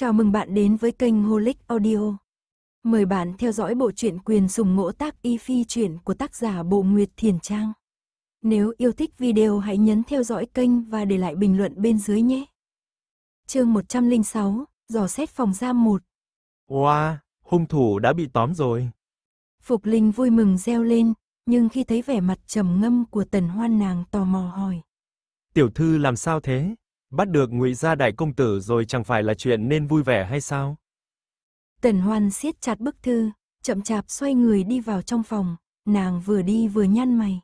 Chào mừng bạn đến với kênh Holic Audio. Mời bạn theo dõi bộ truyện quyền sùng ngỗ tác y phi truyện của tác giả Bộ Nguyệt Thiền Trang. Nếu yêu thích video hãy nhấn theo dõi kênh và để lại bình luận bên dưới nhé. Chương 106, dò xét phòng giam 1. Oa, wow, hung thủ đã bị tóm rồi. Phục Linh vui mừng reo lên, nhưng khi thấy vẻ mặt trầm ngâm của Tần Hoan nàng tò mò hỏi: "Tiểu thư làm sao thế?" Bắt được Ngụy gia đại công tử rồi chẳng phải là chuyện nên vui vẻ hay sao? Tần Hoan siết chặt bức thư, chậm chạp xoay người đi vào trong phòng, nàng vừa đi vừa nhăn mày.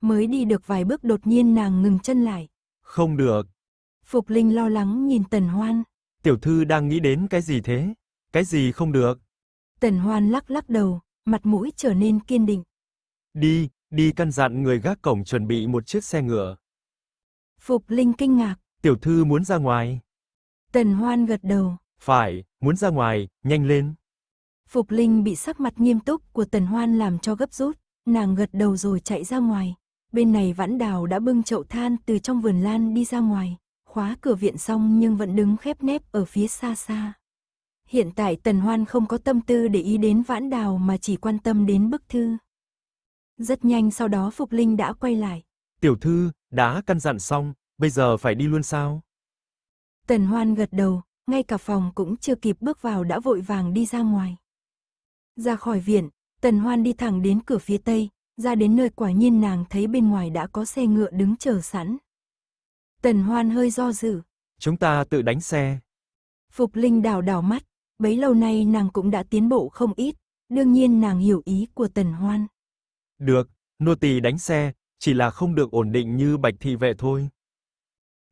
Mới đi được vài bước đột nhiên nàng ngừng chân lại. Không được. Phục Linh lo lắng nhìn Tần Hoan. Tiểu thư đang nghĩ đến cái gì thế? Cái gì không được? Tần Hoan lắc lắc đầu, mặt mũi trở nên kiên định. Đi, đi căn dặn người gác cổng chuẩn bị một chiếc xe ngựa. Phục Linh kinh ngạc, Tiểu thư muốn ra ngoài. Tần Hoan gật đầu. Phải, muốn ra ngoài, nhanh lên. Phục Linh bị sắc mặt nghiêm túc của Tần Hoan làm cho gấp rút, nàng gật đầu rồi chạy ra ngoài. Bên này Vãn Đào đã bưng chậu than từ trong vườn lan đi ra ngoài, khóa cửa viện xong nhưng vẫn đứng khép nép ở phía xa xa. Hiện tại Tần Hoan không có tâm tư để ý đến Vãn Đào mà chỉ quan tâm đến bức thư. Rất nhanh sau đó Phục Linh đã quay lại. Tiểu thư, đã căn dặn xong, Bây giờ phải đi luôn sao? Tần Hoan gật đầu, ngay cả phòng cũng chưa kịp bước vào đã vội vàng đi ra ngoài. Ra khỏi viện, Tần Hoan đi thẳng đến cửa phía tây, ra đến nơi quả nhiên nàng thấy bên ngoài đã có xe ngựa đứng chờ sẵn. Tần Hoan hơi do dự. Chúng ta tự đánh xe. Phục Linh đảo đảo mắt, bấy lâu nay nàng cũng đã tiến bộ không ít, đương nhiên nàng hiểu ý của Tần Hoan. Được, nô tỳ đánh xe, chỉ là không được ổn định như bạch thị vệ thôi.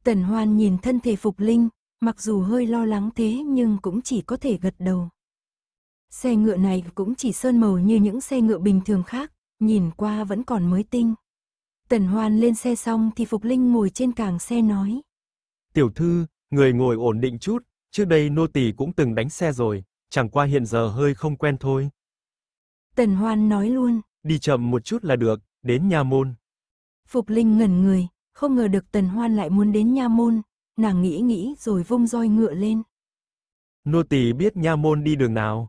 Tần Hoan nhìn thân thể Phục Linh, mặc dù hơi lo lắng thế nhưng cũng chỉ có thể gật đầu. Xe ngựa này cũng chỉ sơn màu như những xe ngựa bình thường khác, nhìn qua vẫn còn mới tinh. Tần Hoan lên xe xong thì Phục Linh ngồi trên càng xe nói. Tiểu thư, người ngồi ổn định chút, trước đây nô tỳ cũng từng đánh xe rồi, chẳng qua hiện giờ hơi không quen thôi. Tần Hoan nói luôn. Đi chậm một chút là được, đến nhà môn. Phục Linh ngẩn người, không ngờ được tần hoan lại muốn đến nha môn, nàng nghĩ nghĩ rồi vung roi ngựa lên. Nô tỳ biết nha môn đi đường nào.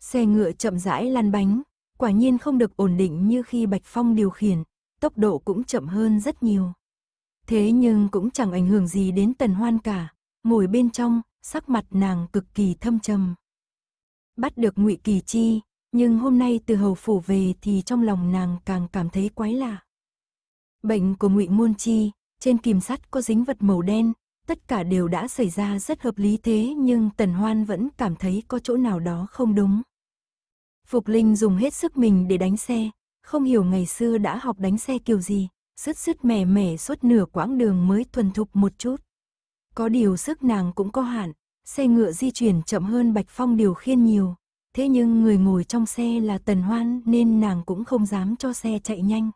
Xe ngựa chậm rãi lăn bánh, quả nhiên không được ổn định như khi Bạch Phong điều khiển, tốc độ cũng chậm hơn rất nhiều. Thế nhưng cũng chẳng ảnh hưởng gì đến tần hoan cả, ngồi bên trong, sắc mặt nàng cực kỳ thâm trầm. Bắt được ngụy Kỳ Chi, nhưng hôm nay từ hầu phủ về thì trong lòng nàng càng cảm thấy quái lạ. Bệnh của Ngụy Môn Chi, trên kìm sắt có dính vật màu đen, tất cả đều đã xảy ra rất hợp lý thế nhưng Tần Hoan vẫn cảm thấy có chỗ nào đó không đúng. Phục Linh dùng hết sức mình để đánh xe, không hiểu ngày xưa đã học đánh xe kiểu gì, sứt sứt mẻ mẻ suốt nửa quãng đường mới thuần thục một chút. Có điều sức nàng cũng có hạn, xe ngựa di chuyển chậm hơn Bạch Phong điều khiên nhiều, thế nhưng người ngồi trong xe là Tần Hoan nên nàng cũng không dám cho xe chạy nhanh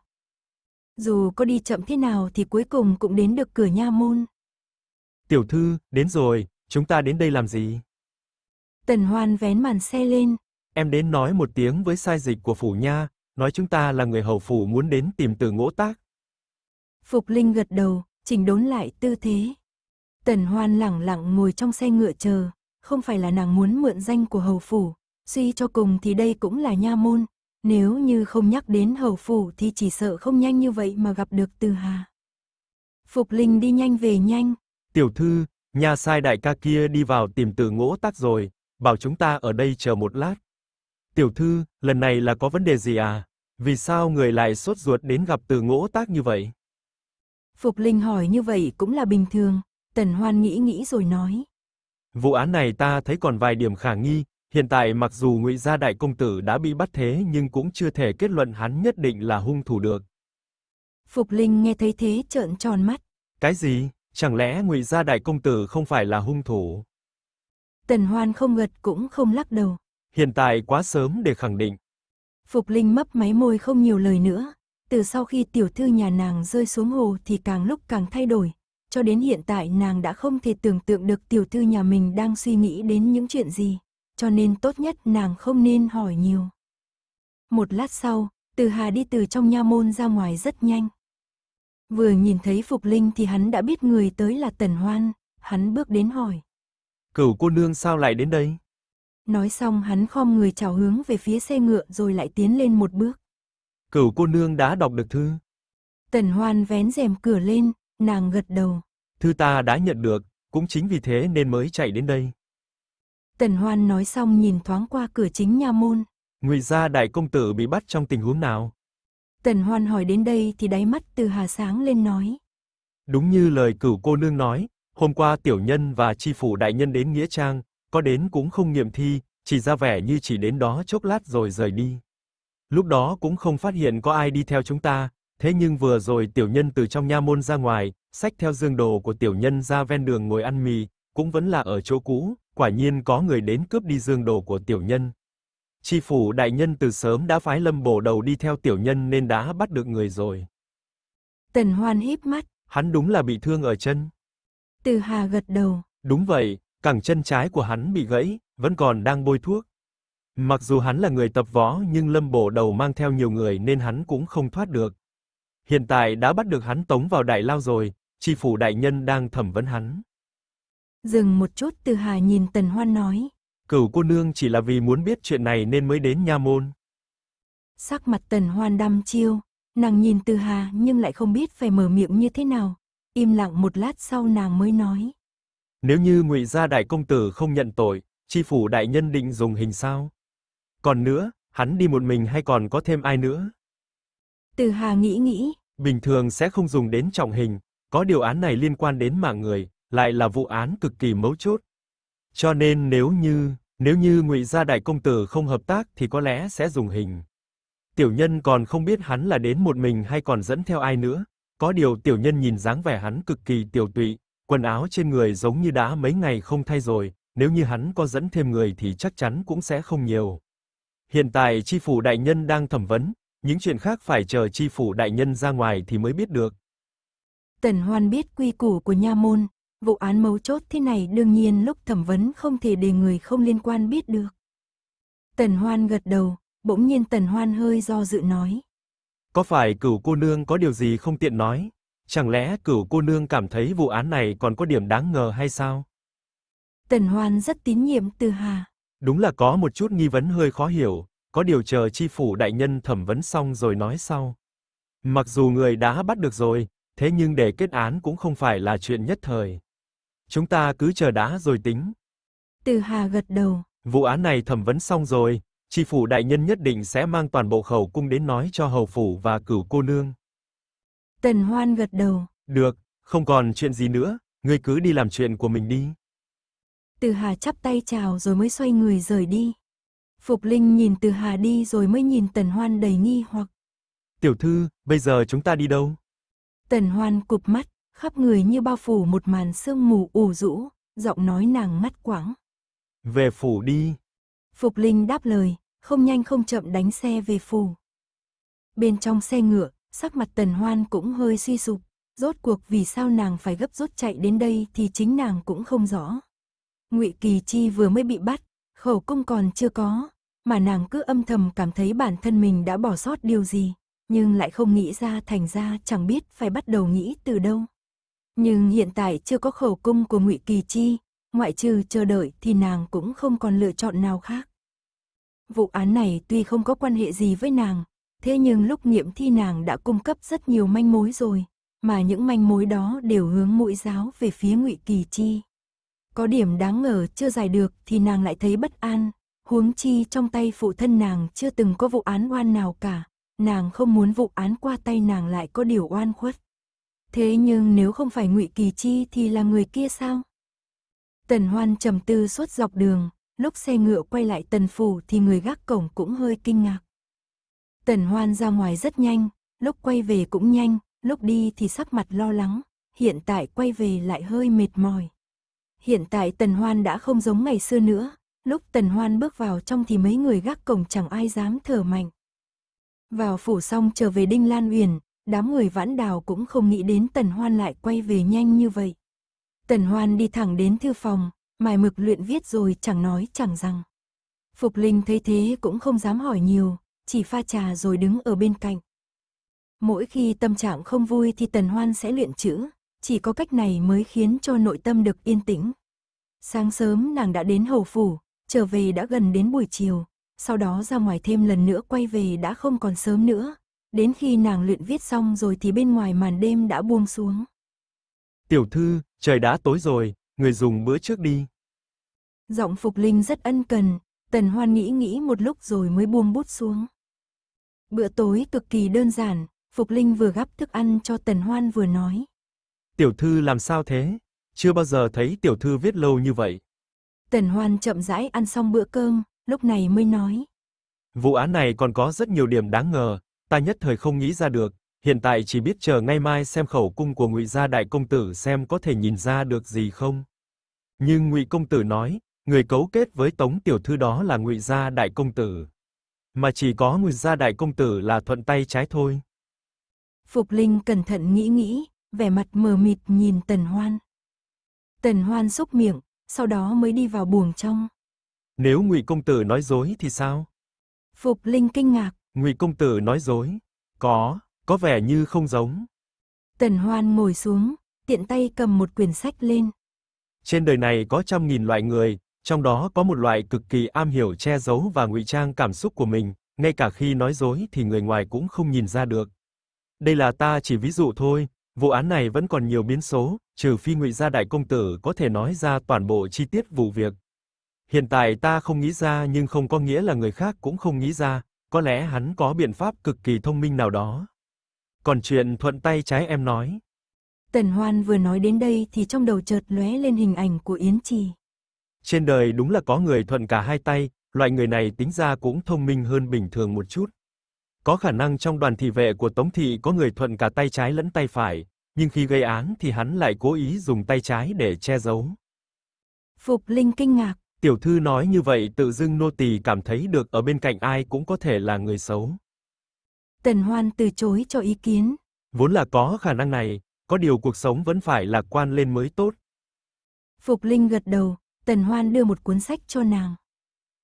dù có đi chậm thế nào thì cuối cùng cũng đến được cửa nha môn. Tiểu thư, đến rồi, chúng ta đến đây làm gì? Tần Hoan vén màn xe lên. Em đến nói một tiếng với sai dịch của phủ nha, nói chúng ta là người hầu phủ muốn đến tìm từ ngỗ tác. Phục Linh gật đầu, chỉnh đốn lại tư thế. Tần Hoan lẳng lặng ngồi trong xe ngựa chờ, không phải là nàng muốn mượn danh của hầu phủ, suy cho cùng thì đây cũng là nha môn, nếu như không nhắc đến hầu phủ thì chỉ sợ không nhanh như vậy mà gặp được từ hà. Phục linh đi nhanh về nhanh. Tiểu thư, nhà sai đại ca kia đi vào tìm từ ngỗ tác rồi, bảo chúng ta ở đây chờ một lát. Tiểu thư, lần này là có vấn đề gì à? Vì sao người lại sốt ruột đến gặp từ ngỗ tác như vậy? Phục Linh hỏi như vậy cũng là bình thường, Tần Hoan nghĩ nghĩ rồi nói. Vụ án này ta thấy còn vài điểm khả nghi, Hiện tại mặc dù Ngụy Gia Đại Công Tử đã bị bắt thế nhưng cũng chưa thể kết luận hắn nhất định là hung thủ được. Phục Linh nghe thấy thế trợn tròn mắt. Cái gì? Chẳng lẽ Ngụy Gia Đại Công Tử không phải là hung thủ? Tần Hoan không gật cũng không lắc đầu. Hiện tại quá sớm để khẳng định. Phục Linh mấp máy môi không nhiều lời nữa. Từ sau khi tiểu thư nhà nàng rơi xuống hồ thì càng lúc càng thay đổi. Cho đến hiện tại nàng đã không thể tưởng tượng được tiểu thư nhà mình đang suy nghĩ đến những chuyện gì cho nên tốt nhất nàng không nên hỏi nhiều. Một lát sau, Từ Hà đi từ trong nha môn ra ngoài rất nhanh. Vừa nhìn thấy Phục Linh thì hắn đã biết người tới là Tần Hoan, hắn bước đến hỏi. Cửu cô nương sao lại đến đây? Nói xong hắn khom người chào hướng về phía xe ngựa rồi lại tiến lên một bước. Cửu cô nương đã đọc được thư. Tần Hoan vén rèm cửa lên, nàng gật đầu. Thư ta đã nhận được, cũng chính vì thế nên mới chạy đến đây. Tần Hoan nói xong nhìn thoáng qua cửa chính nha môn. Ngụy gia đại công tử bị bắt trong tình huống nào? Tần Hoan hỏi đến đây thì đáy mắt từ hà sáng lên nói. Đúng như lời cửu cô nương nói, hôm qua tiểu nhân và chi phủ đại nhân đến Nghĩa Trang, có đến cũng không nghiệm thi, chỉ ra vẻ như chỉ đến đó chốc lát rồi rời đi. Lúc đó cũng không phát hiện có ai đi theo chúng ta, thế nhưng vừa rồi tiểu nhân từ trong nha môn ra ngoài, sách theo dương đồ của tiểu nhân ra ven đường ngồi ăn mì, cũng vẫn là ở chỗ cũ, quả nhiên có người đến cướp đi dương đồ của tiểu nhân. Chi phủ đại nhân từ sớm đã phái lâm bổ đầu đi theo tiểu nhân nên đã bắt được người rồi. Tần hoan híp mắt. Hắn đúng là bị thương ở chân. Từ hà gật đầu. Đúng vậy, cẳng chân trái của hắn bị gãy, vẫn còn đang bôi thuốc. Mặc dù hắn là người tập võ nhưng lâm bổ đầu mang theo nhiều người nên hắn cũng không thoát được. Hiện tại đã bắt được hắn tống vào đại lao rồi, chi phủ đại nhân đang thẩm vấn hắn. Dừng một chút từ hà nhìn tần hoan nói. Cửu cô nương chỉ là vì muốn biết chuyện này nên mới đến nha môn. Sắc mặt tần hoan đăm chiêu, nàng nhìn từ hà nhưng lại không biết phải mở miệng như thế nào. Im lặng một lát sau nàng mới nói. Nếu như ngụy gia đại công tử không nhận tội, chi phủ đại nhân định dùng hình sao? Còn nữa, hắn đi một mình hay còn có thêm ai nữa? Từ hà nghĩ nghĩ. Bình thường sẽ không dùng đến trọng hình, có điều án này liên quan đến mạng người, lại là vụ án cực kỳ mấu chốt. Cho nên nếu như, nếu như Ngụy gia đại công tử không hợp tác thì có lẽ sẽ dùng hình. Tiểu nhân còn không biết hắn là đến một mình hay còn dẫn theo ai nữa, có điều tiểu nhân nhìn dáng vẻ hắn cực kỳ tiểu tụy, quần áo trên người giống như đã mấy ngày không thay rồi, nếu như hắn có dẫn thêm người thì chắc chắn cũng sẽ không nhiều. Hiện tại chi phủ đại nhân đang thẩm vấn, những chuyện khác phải chờ chi phủ đại nhân ra ngoài thì mới biết được. Tần Hoan biết quy củ của nha môn, Vụ án mấu chốt thế này đương nhiên lúc thẩm vấn không thể để người không liên quan biết được. Tần Hoan gật đầu, bỗng nhiên Tần Hoan hơi do dự nói. Có phải cửu cô nương có điều gì không tiện nói? Chẳng lẽ cửu cô nương cảm thấy vụ án này còn có điểm đáng ngờ hay sao? Tần Hoan rất tín nhiệm Từ Hà. Đúng là có một chút nghi vấn hơi khó hiểu, có điều chờ chi phủ đại nhân thẩm vấn xong rồi nói sau. Mặc dù người đã bắt được rồi, thế nhưng để kết án cũng không phải là chuyện nhất thời. Chúng ta cứ chờ đã rồi tính. Từ Hà gật đầu. Vụ án này thẩm vấn xong rồi, tri phủ đại nhân nhất định sẽ mang toàn bộ khẩu cung đến nói cho hầu phủ và cửu cô nương. Tần Hoan gật đầu. Được, không còn chuyện gì nữa, ngươi cứ đi làm chuyện của mình đi. Từ Hà chắp tay chào rồi mới xoay người rời đi. Phục Linh nhìn Từ Hà đi rồi mới nhìn Tần Hoan đầy nghi hoặc. Tiểu thư, bây giờ chúng ta đi đâu? Tần Hoan cụp mắt khắp người như bao phủ một màn sương mù ù rũ, giọng nói nàng ngắt quãng. Về phủ đi. Phục Linh đáp lời, không nhanh không chậm đánh xe về phủ. Bên trong xe ngựa, sắc mặt tần hoan cũng hơi suy sụp, rốt cuộc vì sao nàng phải gấp rút chạy đến đây thì chính nàng cũng không rõ. Ngụy Kỳ Chi vừa mới bị bắt, khẩu cung còn chưa có, mà nàng cứ âm thầm cảm thấy bản thân mình đã bỏ sót điều gì, nhưng lại không nghĩ ra thành ra chẳng biết phải bắt đầu nghĩ từ đâu. Nhưng hiện tại chưa có khẩu cung của ngụy Kỳ Chi, ngoại trừ chờ đợi thì nàng cũng không còn lựa chọn nào khác. Vụ án này tuy không có quan hệ gì với nàng, thế nhưng lúc nghiệm thi nàng đã cung cấp rất nhiều manh mối rồi, mà những manh mối đó đều hướng mũi giáo về phía ngụy Kỳ Chi. Có điểm đáng ngờ chưa giải được thì nàng lại thấy bất an, huống chi trong tay phụ thân nàng chưa từng có vụ án oan nào cả, nàng không muốn vụ án qua tay nàng lại có điều oan khuất. Thế nhưng nếu không phải ngụy Kỳ Chi thì là người kia sao? Tần Hoan trầm tư suốt dọc đường, lúc xe ngựa quay lại Tần Phủ thì người gác cổng cũng hơi kinh ngạc. Tần Hoan ra ngoài rất nhanh, lúc quay về cũng nhanh, lúc đi thì sắc mặt lo lắng, hiện tại quay về lại hơi mệt mỏi. Hiện tại Tần Hoan đã không giống ngày xưa nữa, lúc Tần Hoan bước vào trong thì mấy người gác cổng chẳng ai dám thở mạnh. Vào phủ xong trở về Đinh Lan Uyển, đám người vãn đào cũng không nghĩ đến Tần Hoan lại quay về nhanh như vậy. Tần Hoan đi thẳng đến thư phòng, mài mực luyện viết rồi chẳng nói chẳng rằng. Phục Linh thấy thế cũng không dám hỏi nhiều, chỉ pha trà rồi đứng ở bên cạnh. Mỗi khi tâm trạng không vui thì Tần Hoan sẽ luyện chữ, chỉ có cách này mới khiến cho nội tâm được yên tĩnh. Sáng sớm nàng đã đến hầu phủ, trở về đã gần đến buổi chiều, sau đó ra ngoài thêm lần nữa quay về đã không còn sớm nữa, Đến khi nàng luyện viết xong rồi thì bên ngoài màn đêm đã buông xuống. Tiểu thư, trời đã tối rồi, người dùng bữa trước đi. Giọng Phục Linh rất ân cần, Tần Hoan nghĩ nghĩ một lúc rồi mới buông bút xuống. Bữa tối cực kỳ đơn giản, Phục Linh vừa gắp thức ăn cho Tần Hoan vừa nói. Tiểu thư làm sao thế? Chưa bao giờ thấy tiểu thư viết lâu như vậy. Tần Hoan chậm rãi ăn xong bữa cơm, lúc này mới nói. Vụ án này còn có rất nhiều điểm đáng ngờ, ta nhất thời không nghĩ ra được, hiện tại chỉ biết chờ ngay mai xem khẩu cung của Ngụy gia đại công tử xem có thể nhìn ra được gì không. Nhưng Ngụy công tử nói, người cấu kết với Tống tiểu thư đó là Ngụy gia đại công tử, mà chỉ có Ngụy gia đại công tử là thuận tay trái thôi. Phục Linh cẩn thận nghĩ nghĩ, vẻ mặt mờ mịt nhìn Tần Hoan. Tần Hoan xúc miệng, sau đó mới đi vào buồng trong. Nếu Ngụy công tử nói dối thì sao? Phục Linh kinh ngạc, Ngụy công tử nói dối, có, có vẻ như không giống. Tần Hoan ngồi xuống, tiện tay cầm một quyển sách lên. Trên đời này có trăm nghìn loại người, trong đó có một loại cực kỳ am hiểu che giấu và ngụy trang cảm xúc của mình, ngay cả khi nói dối thì người ngoài cũng không nhìn ra được. Đây là ta chỉ ví dụ thôi, vụ án này vẫn còn nhiều biến số, trừ phi Ngụy gia đại công tử có thể nói ra toàn bộ chi tiết vụ việc. Hiện tại ta không nghĩ ra nhưng không có nghĩa là người khác cũng không nghĩ ra, có lẽ hắn có biện pháp cực kỳ thông minh nào đó. Còn chuyện thuận tay trái em nói. Tần Hoan vừa nói đến đây thì trong đầu chợt lóe lên hình ảnh của Yến Trì. Trên đời đúng là có người thuận cả hai tay, loại người này tính ra cũng thông minh hơn bình thường một chút. Có khả năng trong đoàn thị vệ của Tống thị có người thuận cả tay trái lẫn tay phải, nhưng khi gây án thì hắn lại cố ý dùng tay trái để che giấu. Phục Linh kinh ngạc, Tiểu thư nói như vậy tự dưng nô tỳ cảm thấy được ở bên cạnh ai cũng có thể là người xấu. Tần Hoan từ chối cho ý kiến. Vốn là có khả năng này, có điều cuộc sống vẫn phải lạc quan lên mới tốt. Phục Linh gật đầu, Tần Hoan đưa một cuốn sách cho nàng.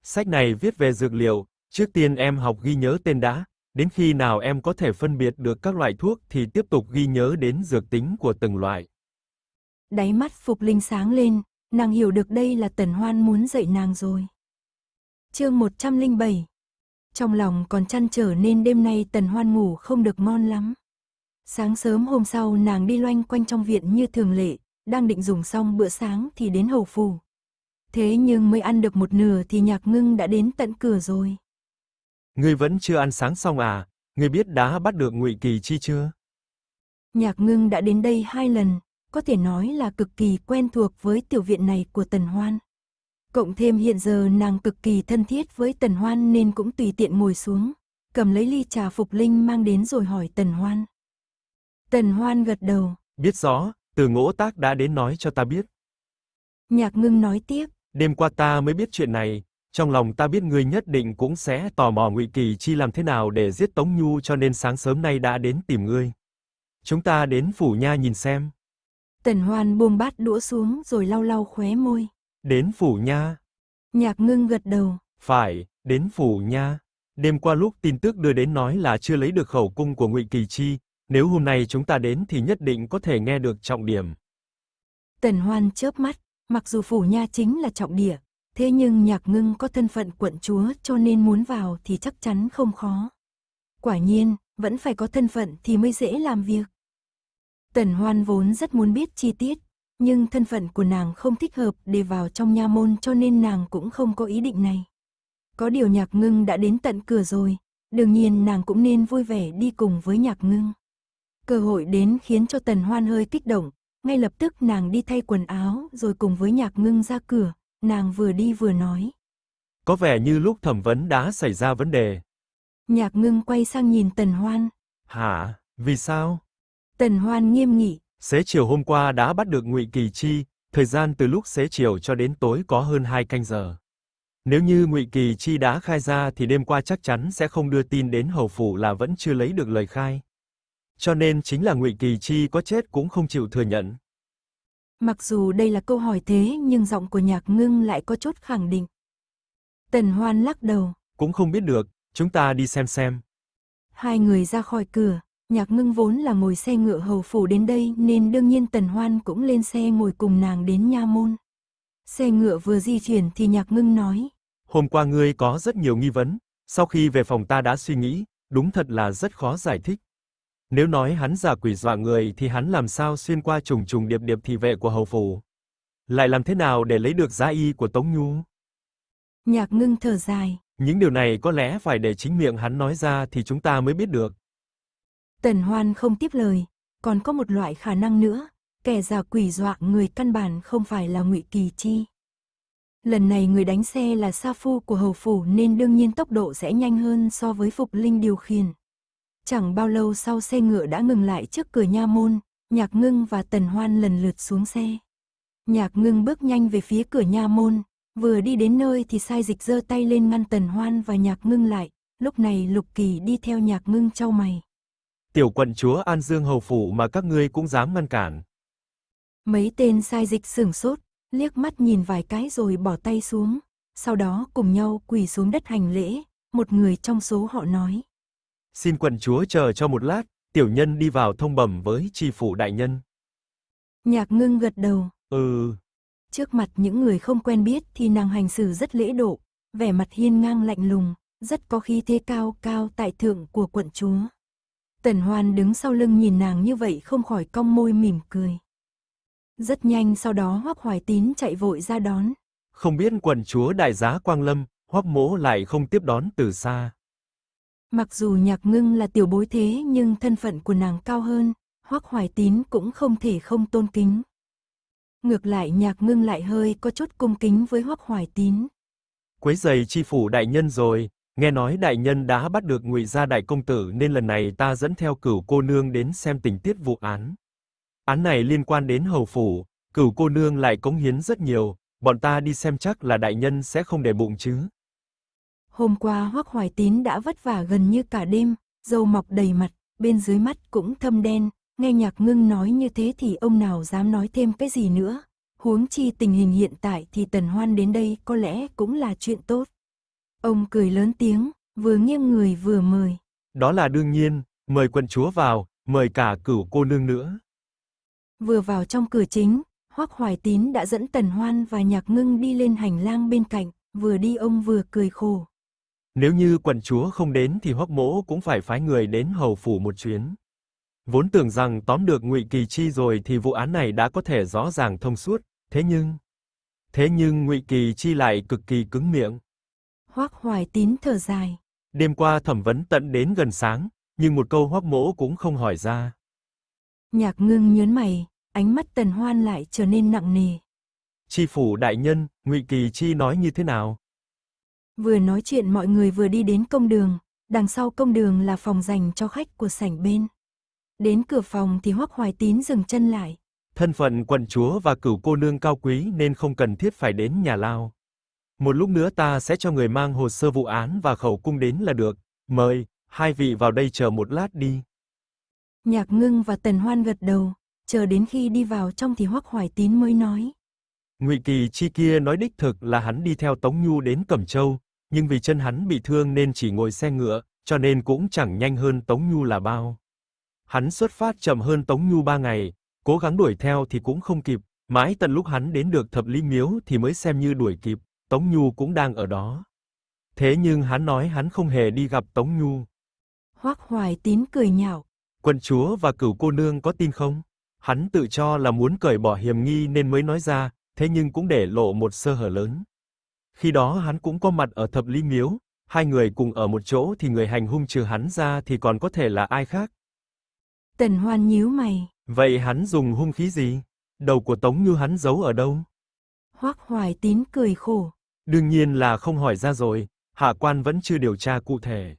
Sách này viết về dược liệu, trước tiên em học ghi nhớ tên đã, đến khi nào em có thể phân biệt được các loại thuốc thì tiếp tục ghi nhớ đến dược tính của từng loại. Đáy mắt Phục Linh sáng lên, Nàng hiểu được đây là tần hoan muốn dạy nàng rồi. chương 107 Trong lòng còn chăn trở nên đêm nay tần hoan ngủ không được ngon lắm. Sáng sớm hôm sau nàng đi loanh quanh trong viện như thường lệ, đang định dùng xong bữa sáng thì đến hầu phù. Thế nhưng mới ăn được một nửa thì nhạc ngưng đã đến tận cửa rồi. Ngươi vẫn chưa ăn sáng xong à, ngươi biết đã bắt được ngụy Kỳ Chi chưa? Nhạc ngưng đã đến đây hai lần, có thể nói là cực kỳ quen thuộc với tiểu viện này của Tần Hoan. Cộng thêm hiện giờ nàng cực kỳ thân thiết với Tần Hoan nên cũng tùy tiện ngồi xuống, cầm lấy ly trà Phục Linh mang đến rồi hỏi Tần Hoan. Tần Hoan gật đầu. Biết rõ, từ ngỗ tác đã đến nói cho ta biết. Nhạc ngưng nói tiếp. Đêm qua ta mới biết chuyện này, trong lòng ta biết ngươi nhất định cũng sẽ tò mò Ngụy Kỳ Chi làm thế nào để giết Tống Nhu cho nên sáng sớm nay đã đến tìm ngươi. Chúng ta đến phủ nha nhìn xem. Tần Hoan buông bát đũa xuống rồi lau lau khóe môi. Đến phủ nha. Nhạc ngưng gật đầu. Phải, đến phủ nha. Đêm qua lúc tin tức đưa đến nói là chưa lấy được khẩu cung của Ngụy Kỳ Chi, nếu hôm nay chúng ta đến thì nhất định có thể nghe được trọng điểm. Tần Hoan chớp mắt, mặc dù phủ nha chính là trọng địa, thế nhưng nhạc ngưng có thân phận quận chúa cho nên muốn vào thì chắc chắn không khó. Quả nhiên, vẫn phải có thân phận thì mới dễ làm việc. Tần Hoan vốn rất muốn biết chi tiết, nhưng thân phận của nàng không thích hợp để vào trong nha môn cho nên nàng cũng không có ý định này. Có điều nhạc ngưng đã đến tận cửa rồi, đương nhiên nàng cũng nên vui vẻ đi cùng với nhạc ngưng. Cơ hội đến khiến cho Tần Hoan hơi kích động, ngay lập tức nàng đi thay quần áo rồi cùng với nhạc ngưng ra cửa, nàng vừa đi vừa nói. Có vẻ như lúc thẩm vấn đã xảy ra vấn đề. Nhạc ngưng quay sang nhìn Tần Hoan. Hả, vì sao? Tần Hoan nghiêm nghị. Xế chiều hôm qua đã bắt được Ngụy Kỳ Chi, thời gian từ lúc xế chiều cho đến tối có hơn 2 canh giờ. Nếu như Ngụy Kỳ Chi đã khai ra thì đêm qua chắc chắn sẽ không đưa tin đến hầu phủ là vẫn chưa lấy được lời khai. Cho nên chính là Ngụy Kỳ Chi có chết cũng không chịu thừa nhận. Mặc dù đây là câu hỏi thế nhưng giọng của Nhạc Ngưng lại có chút khẳng định. Tần Hoan lắc đầu. Cũng không biết được, chúng ta đi xem xem. Hai người ra khỏi cửa, Nhạc ngưng vốn là ngồi xe ngựa hầu phủ đến đây nên đương nhiên Tần Hoan cũng lên xe ngồi cùng nàng đến nha môn. Xe ngựa vừa di chuyển thì nhạc ngưng nói. Hôm qua ngươi có rất nhiều nghi vấn, sau khi về phòng ta đã suy nghĩ, đúng thật là rất khó giải thích. Nếu nói hắn giả quỷ dọa người thì hắn làm sao xuyên qua trùng trùng điệp điệp thị vệ của hầu phủ. Lại làm thế nào để lấy được giá y của Tống Nhu? Nhạc ngưng thở dài. Những điều này có lẽ phải để chính miệng hắn nói ra thì chúng ta mới biết được. Tần Hoan không tiếp lời, còn có một loại khả năng nữa, kẻ già quỷ dọa người căn bản không phải là Ngụy Kỳ Chi. Lần này người đánh xe là sa phu của hầu phủ nên đương nhiên tốc độ sẽ nhanh hơn so với Phục Linh điều khiển. Chẳng bao lâu sau xe ngựa đã ngừng lại trước cửa nha môn, Nhạc Ngưng và Tần Hoan lần lượt xuống xe. Nhạc Ngưng bước nhanh về phía cửa nha môn, vừa đi đến nơi thì sai dịch giơ tay lên ngăn Tần Hoan và Nhạc Ngưng lại, lúc này Lục Kỳ đi theo Nhạc Ngưng trao mày tiểu quận chúa An Dương hầu phủ mà các ngươi cũng dám ngăn cản. Mấy tên sai dịch sửng sốt, liếc mắt nhìn vài cái rồi bỏ tay xuống, sau đó cùng nhau quỳ xuống đất hành lễ, một người trong số họ nói. Xin quận chúa chờ cho một lát, tiểu nhân đi vào thông bẩm với tri phủ đại nhân. Nhạc ngưng gật đầu. Ừ. Trước mặt những người không quen biết thì nàng hành xử rất lễ độ, vẻ mặt hiên ngang lạnh lùng, rất có khí thế cao cao tại thượng của quận chúa. Tần Hoan đứng sau lưng nhìn nàng như vậy không khỏi cong môi mỉm cười. Rất nhanh sau đó Hoắc Hoài Tín chạy vội ra đón. Không biết quần chúa đại giá Quang Lâm, Hoắc Mỗ lại không tiếp đón từ xa. Mặc dù Nhạc Ngưng là tiểu bối thế nhưng thân phận của nàng cao hơn, Hoắc Hoài Tín cũng không thể không tôn kính. Ngược lại Nhạc Ngưng lại hơi có chút cung kính với Hoắc Hoài Tín. Quấy giày chi phủ đại nhân rồi, Nghe nói đại nhân đã bắt được Ngụy gia đại công tử nên lần này ta dẫn theo cửu cô nương đến xem tình tiết vụ án. Án này liên quan đến hầu phủ, cửu cô nương lại cống hiến rất nhiều, bọn ta đi xem chắc là đại nhân sẽ không để bụng chứ. Hôm qua Hoắc Hoài Tín đã vất vả gần như cả đêm, dầu mọc đầy mặt, bên dưới mắt cũng thâm đen, nghe nhạc ngưng nói như thế thì ông nào dám nói thêm cái gì nữa. Huống chi tình hình hiện tại thì Tần Hoan đến đây có lẽ cũng là chuyện tốt. Ông cười lớn tiếng, vừa nghiêng người vừa mời. Đó là đương nhiên, mời quận chúa vào, mời cả cửu cô nương nữa. Vừa vào trong cửa chính, Hoắc Hoài Tín đã dẫn Tần Hoan và Nhạc Ngưng đi lên hành lang bên cạnh, vừa đi ông vừa cười khổ. Nếu như quận chúa không đến thì Hoắc Mỗ cũng phải phái người đến hầu phủ một chuyến. Vốn tưởng rằng tóm được Ngụy Kỳ Chi rồi thì vụ án này đã có thể rõ ràng thông suốt, thế nhưng Thế nhưng Ngụy Kỳ Chi lại cực kỳ cứng miệng. Hoắc Hoài Tín thở dài. Đêm qua thẩm vấn tận đến gần sáng, nhưng một câu hoắc mỗ cũng không hỏi ra. Nhạc ngưng nhớn mày, ánh mắt tần hoan lại trở nên nặng nề. Chi phủ đại nhân, ngụy Kỳ Chi nói như thế nào? Vừa nói chuyện mọi người vừa đi đến công đường, đằng sau công đường là phòng dành cho khách của sảnh bên. Đến cửa phòng thì Hoắc Hoài Tín dừng chân lại. Thân phận quận chúa và cửu cô nương cao quý nên không cần thiết phải đến nhà lao. Một lúc nữa ta sẽ cho người mang hồ sơ vụ án và khẩu cung đến là được. Mời hai vị vào đây chờ một lát đi. Nhạc Ngưng và Tần Hoan gật đầu, chờ đến khi đi vào trong thì Hoắc Hoài Tín mới nói. Ngụy Kỳ chi kia nói đích thực là hắn đi theo Tống Nhu đến Cẩm Châu, nhưng vì chân hắn bị thương nên chỉ ngồi xe ngựa, cho nên cũng chẳng nhanh hơn Tống Nhu là bao. Hắn xuất phát chậm hơn Tống Nhu ba ngày, cố gắng đuổi theo thì cũng không kịp, mãi tận lúc hắn đến được Thập Lý Miếu thì mới xem như đuổi kịp. Tống Nhu cũng đang ở đó. Thế nhưng hắn nói hắn không hề đi gặp Tống Nhu. Hoắc Hoài Tín cười nhạo. Quân chúa và cửu cô nương có tin không? Hắn tự cho là muốn cởi bỏ hiểm nghi nên mới nói ra, thế nhưng cũng để lộ một sơ hở lớn. Khi đó hắn cũng có mặt ở thập lý miếu, hai người cùng ở một chỗ thì người hành hung trừ hắn ra thì còn có thể là ai khác. Tần Hoan nhíu mày. Vậy hắn dùng hung khí gì? Đầu của Tống Như hắn giấu ở đâu? Hoắc Hoài Tín cười khổ. Đương nhiên là không hỏi ra rồi, hạ quan vẫn chưa điều tra cụ thể.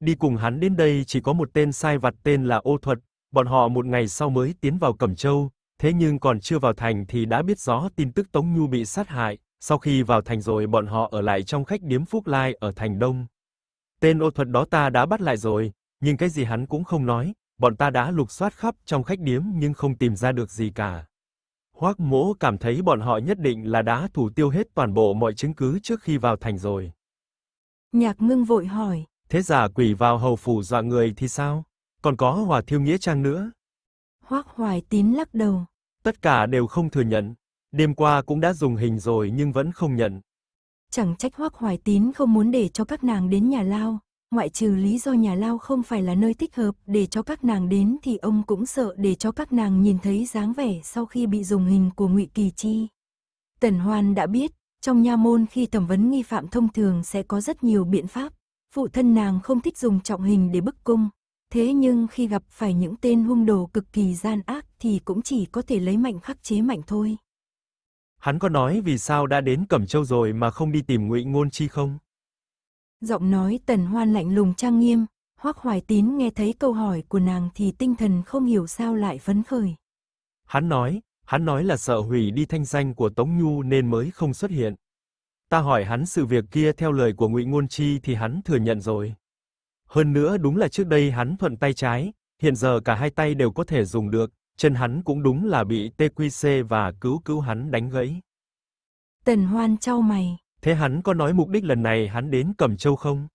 Đi cùng hắn đến đây chỉ có một tên sai vặt tên là Ô Thuật, bọn họ một ngày sau mới tiến vào Cẩm Châu, thế nhưng còn chưa vào thành thì đã biết rõ tin tức Tống Nhu bị sát hại, sau khi vào thành rồi bọn họ ở lại trong khách điếm Phúc Lai ở thành Đông. Tên Ô Thuật đó ta đã bắt lại rồi, nhưng cái gì hắn cũng không nói, bọn ta đã lục soát khắp trong khách điếm nhưng không tìm ra được gì cả. Hoác mỗ cảm thấy bọn họ nhất định là đã thủ tiêu hết toàn bộ mọi chứng cứ trước khi vào thành rồi. Nhạc ngưng vội hỏi. Thế giả quỷ vào hầu phủ dọa người thì sao? Còn có hòa thiêu nghĩa trang nữa. Hoác hoài tín lắc đầu. Tất cả đều không thừa nhận. Đêm qua cũng đã dùng hình rồi nhưng vẫn không nhận. Chẳng trách hoác hoài tín không muốn để cho các nàng đến nhà lao, ngoại trừ lý do nhà lao không phải là nơi thích hợp để cho các nàng đến thì ông cũng sợ để cho các nàng nhìn thấy dáng vẻ sau khi bị dùng hình của ngụy Kỳ Chi. Tần Hoan đã biết, trong nha môn khi thẩm vấn nghi phạm thông thường sẽ có rất nhiều biện pháp, phụ thân nàng không thích dùng trọng hình để bức cung, thế nhưng khi gặp phải những tên hung đồ cực kỳ gian ác thì cũng chỉ có thể lấy mạnh khắc chế mạnh thôi. Hắn có nói vì sao đã đến Cẩm Châu rồi mà không đi tìm Ngụy Ngôn Chi không? Giọng nói tần hoan lạnh lùng trang nghiêm, hoắc hoài tín nghe thấy câu hỏi của nàng thì tinh thần không hiểu sao lại phấn khởi. Hắn nói, hắn nói là sợ hủy đi thanh danh của Tống Nhu nên mới không xuất hiện. Ta hỏi hắn sự việc kia theo lời của Ngụy Ngôn Chi thì hắn thừa nhận rồi. Hơn nữa đúng là trước đây hắn thuận tay trái, hiện giờ cả hai tay đều có thể dùng được, chân hắn cũng đúng là bị TQC và cứu cứu hắn đánh gãy. Tần Hoan trao mày, Thế hắn có nói mục đích lần này hắn đến Cẩm Châu không?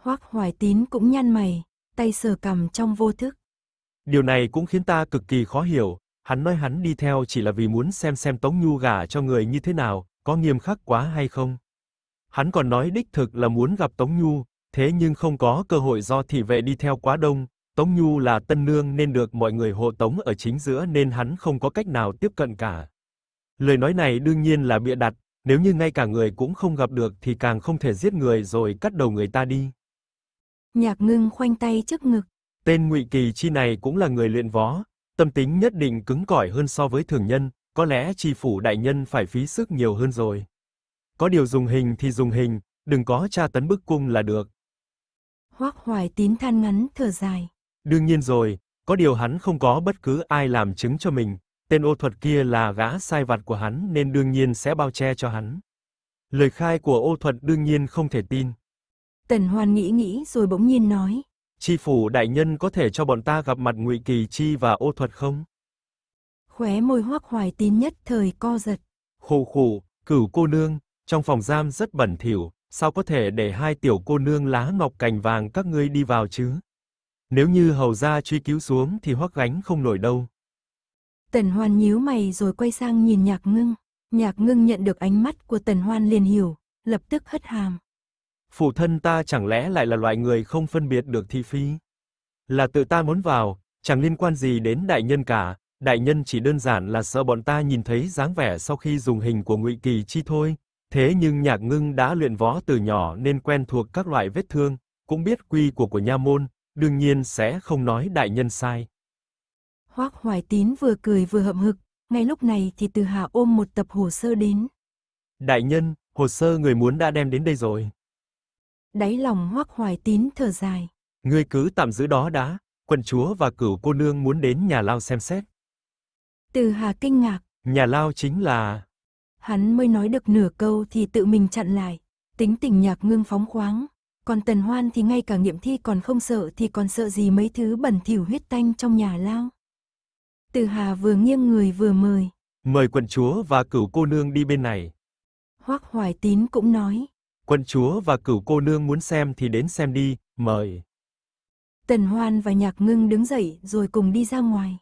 Hoắc Hoài Tín cũng nhăn mày, tay sờ cầm trong vô thức. Điều này cũng khiến ta cực kỳ khó hiểu, hắn nói hắn đi theo chỉ là vì muốn xem xem Tống Nhu gả cho người như thế nào, có nghiêm khắc quá hay không. Hắn còn nói đích thực là muốn gặp Tống Nhu, thế nhưng không có cơ hội do thị vệ đi theo quá đông, Tống Nhu là tân nương nên được mọi người hộ tống ở chính giữa nên hắn không có cách nào tiếp cận cả. Lời nói này đương nhiên là bịa đặt, nếu như ngay cả người cũng không gặp được thì càng không thể giết người rồi cắt đầu người ta đi. Nhạc Ngưng khoanh tay trước ngực. Tên Ngụy Kỳ Chi này cũng là người luyện võ, tâm tính nhất định cứng cỏi hơn so với thường nhân, có lẽ chi phủ đại nhân phải phí sức nhiều hơn rồi. Có điều dùng hình thì dùng hình, đừng có tra tấn bức cung là được. Hoắc Hoài Tín than ngắn thở dài. Đương nhiên rồi, có điều hắn không có bất cứ ai làm chứng cho mình tên ô thuật kia là gã sai vặt của hắn nên đương nhiên sẽ bao che cho hắn. Lời khai của ô thuật đương nhiên không thể tin. Tần Hoan nghĩ nghĩ rồi bỗng nhiên nói. Chi phủ đại nhân có thể cho bọn ta gặp mặt Ngụy Kỳ Chi và ô thuật không? Khóe môi hoác hoài tín nhất thời co giật. Khổ khổ, cửu cô nương, trong phòng giam rất bẩn thỉu, sao có thể để hai tiểu cô nương lá ngọc cành vàng các ngươi đi vào chứ? Nếu như hầu gia truy cứu xuống thì hoắc gánh không nổi đâu. Tần Hoan nhíu mày rồi quay sang nhìn nhạc ngưng. Nhạc ngưng nhận được ánh mắt của Tần Hoan liền hiểu, lập tức hất hàm. Phụ thân ta chẳng lẽ lại là loại người không phân biệt được thi phi? Là tự ta muốn vào, chẳng liên quan gì đến đại nhân cả, đại nhân chỉ đơn giản là sợ bọn ta nhìn thấy dáng vẻ sau khi dùng hình của Ngụy Kỳ chi thôi. Thế nhưng Nhạc Ngưng đã luyện võ từ nhỏ nên quen thuộc các loại vết thương, cũng biết quy của của nha môn, đương nhiên sẽ không nói đại nhân sai. Hoác Hoài Tín vừa cười vừa hậm hực, ngay lúc này thì Từ Hà ôm một tập hồ sơ đến. Đại nhân, hồ sơ người muốn đã đem đến đây rồi. Đáy lòng Hoác Hoài Tín thở dài. Ngươi cứ tạm giữ đó đã, quận chúa và cửu cô nương muốn đến nhà lao xem xét. Từ Hà kinh ngạc. Nhà lao chính là... Hắn mới nói được nửa câu thì tự mình chặn lại. Tính tình nhạc ngưng phóng khoáng. Còn Tần Hoan thì ngay cả nghiệm thi còn không sợ thì còn sợ gì mấy thứ bẩn thỉu huyết tanh trong nhà lao. Từ Hà vừa nghiêng người vừa mời. Mời quận chúa và cửu cô nương đi bên này. Hoắc Hoài Tín cũng nói. Quận chúa và cửu cô nương muốn xem thì đến xem đi, mời. Tần Hoan và Nhạc Ngưng đứng dậy rồi cùng đi ra ngoài.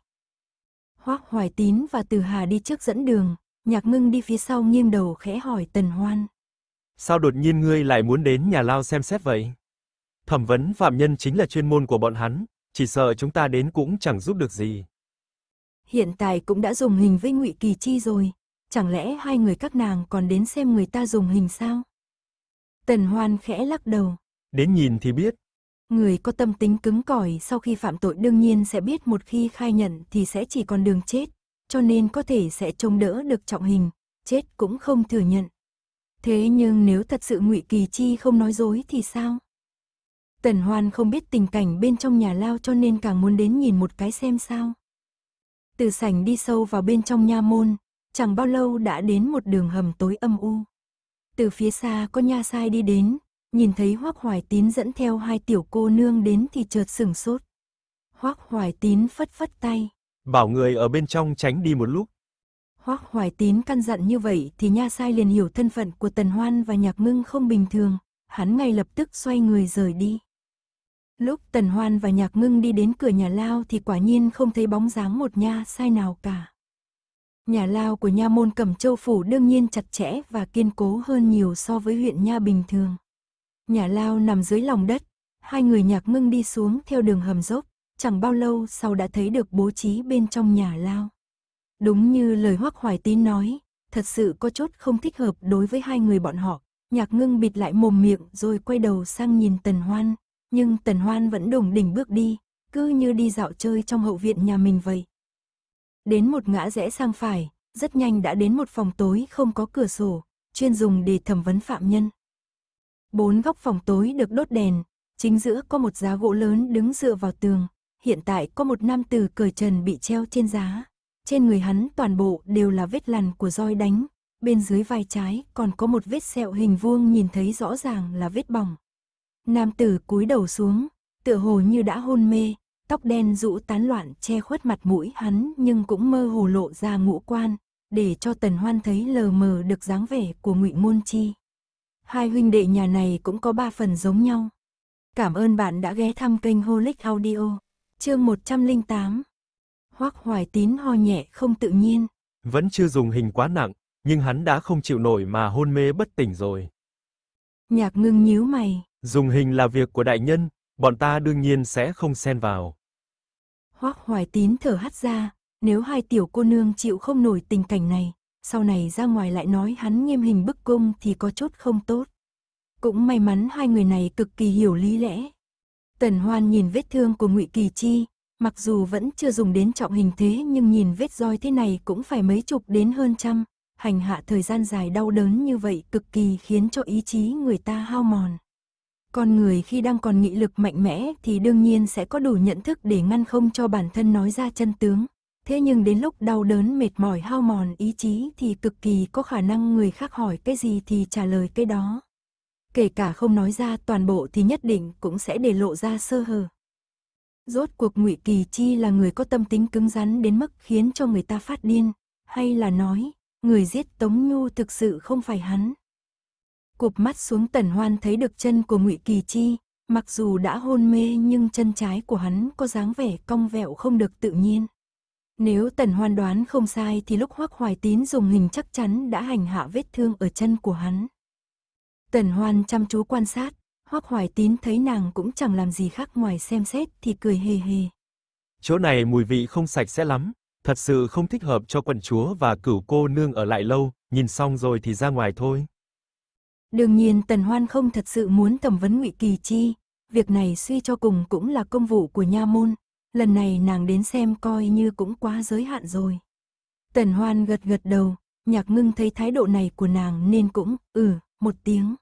Hoắc Hoài Tín và Từ Hà đi trước dẫn đường, Nhạc Ngưng đi phía sau nghiêng đầu khẽ hỏi Tần Hoan. Sao đột nhiên ngươi lại muốn đến nhà lao xem xét vậy? Thẩm vấn phạm nhân chính là chuyên môn của bọn hắn, chỉ sợ chúng ta đến cũng chẳng giúp được gì hiện tại cũng đã dùng hình với ngụy Kỳ Chi rồi, chẳng lẽ hai người các nàng còn đến xem người ta dùng hình sao? Tần Hoan khẽ lắc đầu. Đến nhìn thì biết. Người có tâm tính cứng cỏi sau khi phạm tội đương nhiên sẽ biết một khi khai nhận thì sẽ chỉ còn đường chết, cho nên có thể sẽ trông đỡ được trọng hình, chết cũng không thừa nhận. Thế nhưng nếu thật sự ngụy Kỳ Chi không nói dối thì sao? Tần Hoan không biết tình cảnh bên trong nhà lao cho nên càng muốn đến nhìn một cái xem sao. Từ sảnh đi sâu vào bên trong nha môn, chẳng bao lâu đã đến một đường hầm tối âm u. Từ phía xa có nha sai đi đến, nhìn thấy Hoắc Hoài Tín dẫn theo hai tiểu cô nương đến thì chợt sửng sốt. Hoắc Hoài Tín phất phất tay, bảo người ở bên trong tránh đi một lúc. Hoắc Hoài Tín căn dặn như vậy thì nha sai liền hiểu thân phận của Tần Hoan và Nhạc Ngưng không bình thường, hắn ngay lập tức xoay người rời đi. Lúc Tần Hoan và Nhạc Ngưng đi đến cửa nhà lao thì quả nhiên không thấy bóng dáng một nha sai nào cả. Nhà lao của nha môn Cẩm Châu Phủ đương nhiên chặt chẽ và kiên cố hơn nhiều so với huyện nha bình thường. Nhà lao nằm dưới lòng đất, hai người Nhạc Ngưng đi xuống theo đường hầm dốc, chẳng bao lâu sau đã thấy được bố trí bên trong nhà lao. Đúng như lời Hoắc Hoài Tín nói, thật sự có chốt không thích hợp đối với hai người bọn họ. Nhạc ngưng bịt lại mồm miệng rồi quay đầu sang nhìn Tần Hoan, nhưng Tần Hoan vẫn đùng đỉnh bước đi, cứ như đi dạo chơi trong hậu viện nhà mình vậy. Đến một ngã rẽ sang phải, rất nhanh đã đến một phòng tối không có cửa sổ, chuyên dùng để thẩm vấn phạm nhân. Bốn góc phòng tối được đốt đèn, chính giữa có một giá gỗ lớn đứng dựa vào tường, hiện tại có một nam tử cởi trần bị treo trên giá. Trên người hắn toàn bộ đều là vết lằn của roi đánh, bên dưới vai trái còn có một vết sẹo hình vuông nhìn thấy rõ ràng là vết bỏng. Nam tử cúi đầu xuống, tựa hồ như đã hôn mê, tóc đen rũ tán loạn che khuất mặt mũi hắn nhưng cũng mơ hồ lộ ra ngũ quan, để cho Tần Hoan thấy lờ mờ được dáng vẻ của Ngụy Môn Chi. Hai huynh đệ nhà này cũng có ba phần giống nhau. Cảm ơn bạn đã ghé thăm kênh Holic Audio, chương 108. Hoắc Hoài Tín ho nhẹ không tự nhiên. Vẫn chưa dùng hình quá nặng, nhưng hắn đã không chịu nổi mà hôn mê bất tỉnh rồi. Nhạc ngưng nhíu mày. Dùng hình là việc của đại nhân, bọn ta đương nhiên sẽ không xen vào. Hoác Hoài Tín thở hắt ra, nếu hai tiểu cô nương chịu không nổi tình cảnh này, sau này ra ngoài lại nói hắn nghiêm hình bức cung thì có chốt không tốt. Cũng may mắn hai người này cực kỳ hiểu lý lẽ. Tần Hoan nhìn vết thương của Ngụy Kỳ Chi, mặc dù vẫn chưa dùng đến trọng hình thế nhưng nhìn vết roi thế này cũng phải mấy chục đến hơn trăm, hành hạ thời gian dài đau đớn như vậy cực kỳ khiến cho ý chí người ta hao mòn. Con người khi đang còn nghị lực mạnh mẽ thì đương nhiên sẽ có đủ nhận thức để ngăn không cho bản thân nói ra chân tướng. Thế nhưng đến lúc đau đớn mệt mỏi hao mòn ý chí thì cực kỳ có khả năng người khác hỏi cái gì thì trả lời cái đó. Kể cả không nói ra toàn bộ thì nhất định cũng sẽ để lộ ra sơ hở. Rốt cuộc ngụy Kỳ Chi là người có tâm tính cứng rắn đến mức khiến cho người ta phát điên, hay là nói, người giết Tống Nhu thực sự không phải hắn cụp mắt xuống tần hoan thấy được chân của ngụy kỳ chi mặc dù đã hôn mê nhưng chân trái của hắn có dáng vẻ cong vẹo không được tự nhiên nếu tần hoan đoán không sai thì lúc hoắc hoài tín dùng hình chắc chắn đã hành hạ vết thương ở chân của hắn tần hoan chăm chú quan sát hoắc hoài tín thấy nàng cũng chẳng làm gì khác ngoài xem xét thì cười hề hề chỗ này mùi vị không sạch sẽ lắm thật sự không thích hợp cho quận chúa và cửu cô nương ở lại lâu nhìn xong rồi thì ra ngoài thôi Đương nhiên Tần Hoan không thật sự muốn thẩm vấn ngụy Kỳ Chi, việc này suy cho cùng cũng là công vụ của nha môn, lần này nàng đến xem coi như cũng quá giới hạn rồi. Tần Hoan gật gật đầu, nhạc ngưng thấy thái độ này của nàng nên cũng, ừ, một tiếng.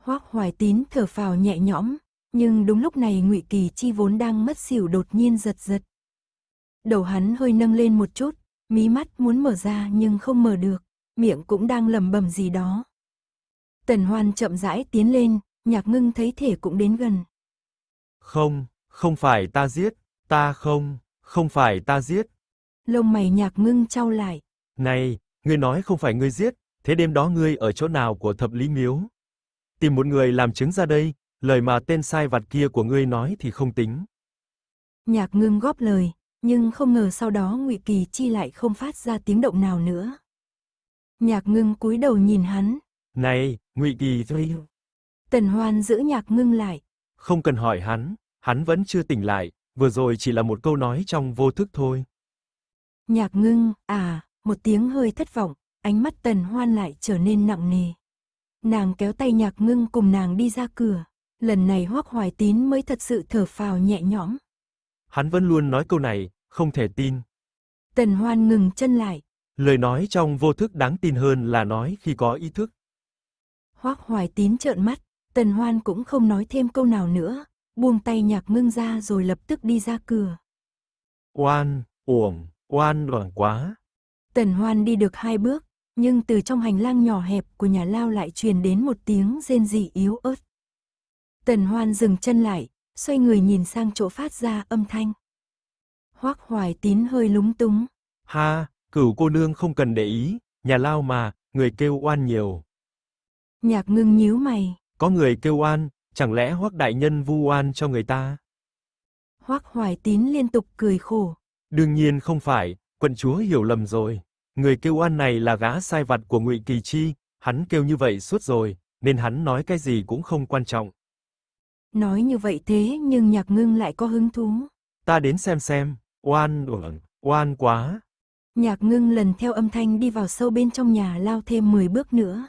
Hoác hoài tín thở phào nhẹ nhõm, nhưng đúng lúc này ngụy Kỳ Chi vốn đang mất xỉu đột nhiên giật giật. Đầu hắn hơi nâng lên một chút, mí mắt muốn mở ra nhưng không mở được, miệng cũng đang lẩm bẩm gì đó, Tần Hoan chậm rãi tiến lên, nhạc ngưng thấy thể cũng đến gần. Không, không phải ta giết, ta không, không phải ta giết. Lông mày nhạc ngưng trao lại. Này, ngươi nói không phải ngươi giết, thế đêm đó ngươi ở chỗ nào của thập lý miếu? Tìm một người làm chứng ra đây, lời mà tên sai vặt kia của ngươi nói thì không tính. Nhạc ngưng góp lời, nhưng không ngờ sau đó ngụy Kỳ Chi lại không phát ra tiếng động nào nữa. Nhạc ngưng cúi đầu nhìn hắn. Này, Ngụy Kỳ Duy. Tần Hoan giữ nhạc ngưng lại. Không cần hỏi hắn, hắn vẫn chưa tỉnh lại, vừa rồi chỉ là một câu nói trong vô thức thôi. Nhạc ngưng, à, một tiếng hơi thất vọng, ánh mắt tần hoan lại trở nên nặng nề. Nàng kéo tay nhạc ngưng cùng nàng đi ra cửa, lần này hoắc hoài tín mới thật sự thở phào nhẹ nhõm. Hắn vẫn luôn nói câu này, không thể tin. Tần hoan ngừng chân lại. Lời nói trong vô thức đáng tin hơn là nói khi có ý thức. Hoác Hoài Tín trợn mắt, Tần Hoan cũng không nói thêm câu nào nữa, buông tay nhạc ngưng ra rồi lập tức đi ra cửa. Oan, uổng, oan loạn quá. Tần Hoan đi được hai bước, nhưng từ trong hành lang nhỏ hẹp của nhà lao lại truyền đến một tiếng rên rỉ yếu ớt. Tần Hoan dừng chân lại, xoay người nhìn sang chỗ phát ra âm thanh. Hoác Hoài Tín hơi lúng túng. Ha, cửu cô nương không cần để ý, nhà lao mà, người kêu oan nhiều. Nhạc ngưng nhíu mày. Có người kêu oan, chẳng lẽ hoắc đại nhân vu oan cho người ta? Hoắc hoài tín liên tục cười khổ. Đương nhiên không phải, quận chúa hiểu lầm rồi. Người kêu oan này là gã sai vặt của ngụy Kỳ Chi, hắn kêu như vậy suốt rồi, nên hắn nói cái gì cũng không quan trọng. Nói như vậy thế nhưng nhạc ngưng lại có hứng thú. Ta đến xem xem, oan, oan quá. Nhạc ngưng lần theo âm thanh đi vào sâu bên trong nhà lao thêm 10 bước nữa.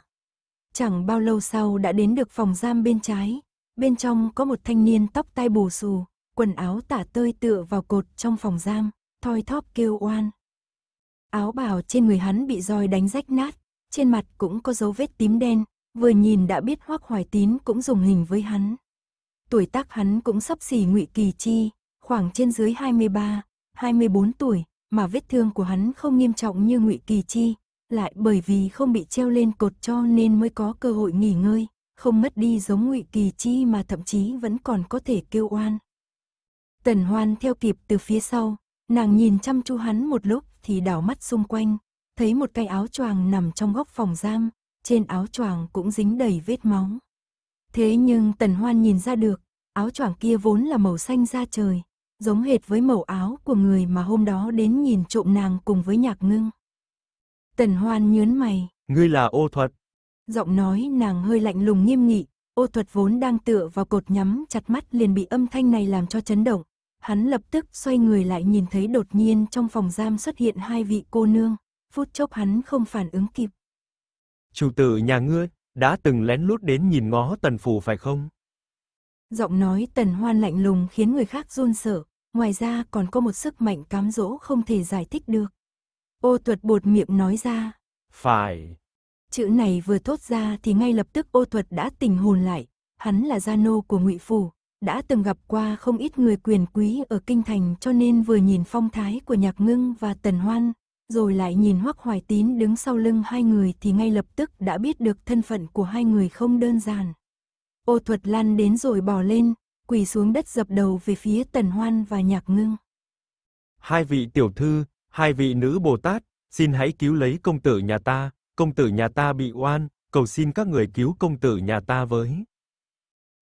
Chẳng bao lâu sau đã đến được phòng giam bên trái. Bên trong có một thanh niên tóc tai bù xù, quần áo tả tơi tựa vào cột trong phòng giam, thoi thóp kêu oan. Áo bào trên người hắn bị roi đánh rách nát, trên mặt cũng có dấu vết tím đen, vừa nhìn đã biết Hoắc Hoài Tín cũng dùng hình với hắn. Tuổi tác hắn cũng sắp xỉ Ngụy Kỳ Chi, khoảng trên dưới 23, 24 tuổi, mà vết thương của hắn không nghiêm trọng như Ngụy Kỳ Chi, lại bởi vì không bị treo lên cột cho nên mới có cơ hội nghỉ ngơi, không mất đi giống ngụy kỳ chi mà thậm chí vẫn còn có thể kêu oan. Tần Hoan theo kịp từ phía sau, nàng nhìn chăm chú hắn một lúc thì đảo mắt xung quanh, thấy một cái áo choàng nằm trong góc phòng giam, trên áo choàng cũng dính đầy vết máu. Thế nhưng Tần Hoan nhìn ra được, áo choàng kia vốn là màu xanh da trời, giống hệt với màu áo của người mà hôm đó đến nhìn trộm nàng cùng với nhạc ngưng. Tần Hoan nhớn mày. Ngươi là ô thuật. Giọng nói nàng hơi lạnh lùng nghiêm nghị, ô thuật vốn đang tựa vào cột nhắm chặt mắt liền bị âm thanh này làm cho chấn động. Hắn lập tức xoay người lại nhìn thấy đột nhiên trong phòng giam xuất hiện hai vị cô nương, phút chốc hắn không phản ứng kịp. Chủ tử nhà ngươi, đã từng lén lút đến nhìn ngó tần phủ phải không? Giọng nói tần hoan lạnh lùng khiến người khác run sợ, ngoài ra còn có một sức mạnh cám dỗ không thể giải thích được. Ô Thuật buột miệng nói ra. Phải. Chữ này vừa thốt ra thì ngay lập tức ô Thuật đã tỉnh hồn lại. Hắn là gia nô của ngụy Phủ, đã từng gặp qua không ít người quyền quý ở Kinh Thành cho nên vừa nhìn phong thái của Nhạc Ngưng và Tần Hoan, rồi lại nhìn Hoắc Hoài Tín đứng sau lưng hai người thì ngay lập tức đã biết được thân phận của hai người không đơn giản. Ô thuật lăn đến rồi bỏ lên, quỳ xuống đất dập đầu về phía Tần Hoan và Nhạc Ngưng. Hai vị tiểu thư, Hai vị nữ Bồ Tát, xin hãy cứu lấy công tử nhà ta, công tử nhà ta bị oan, cầu xin các người cứu công tử nhà ta với.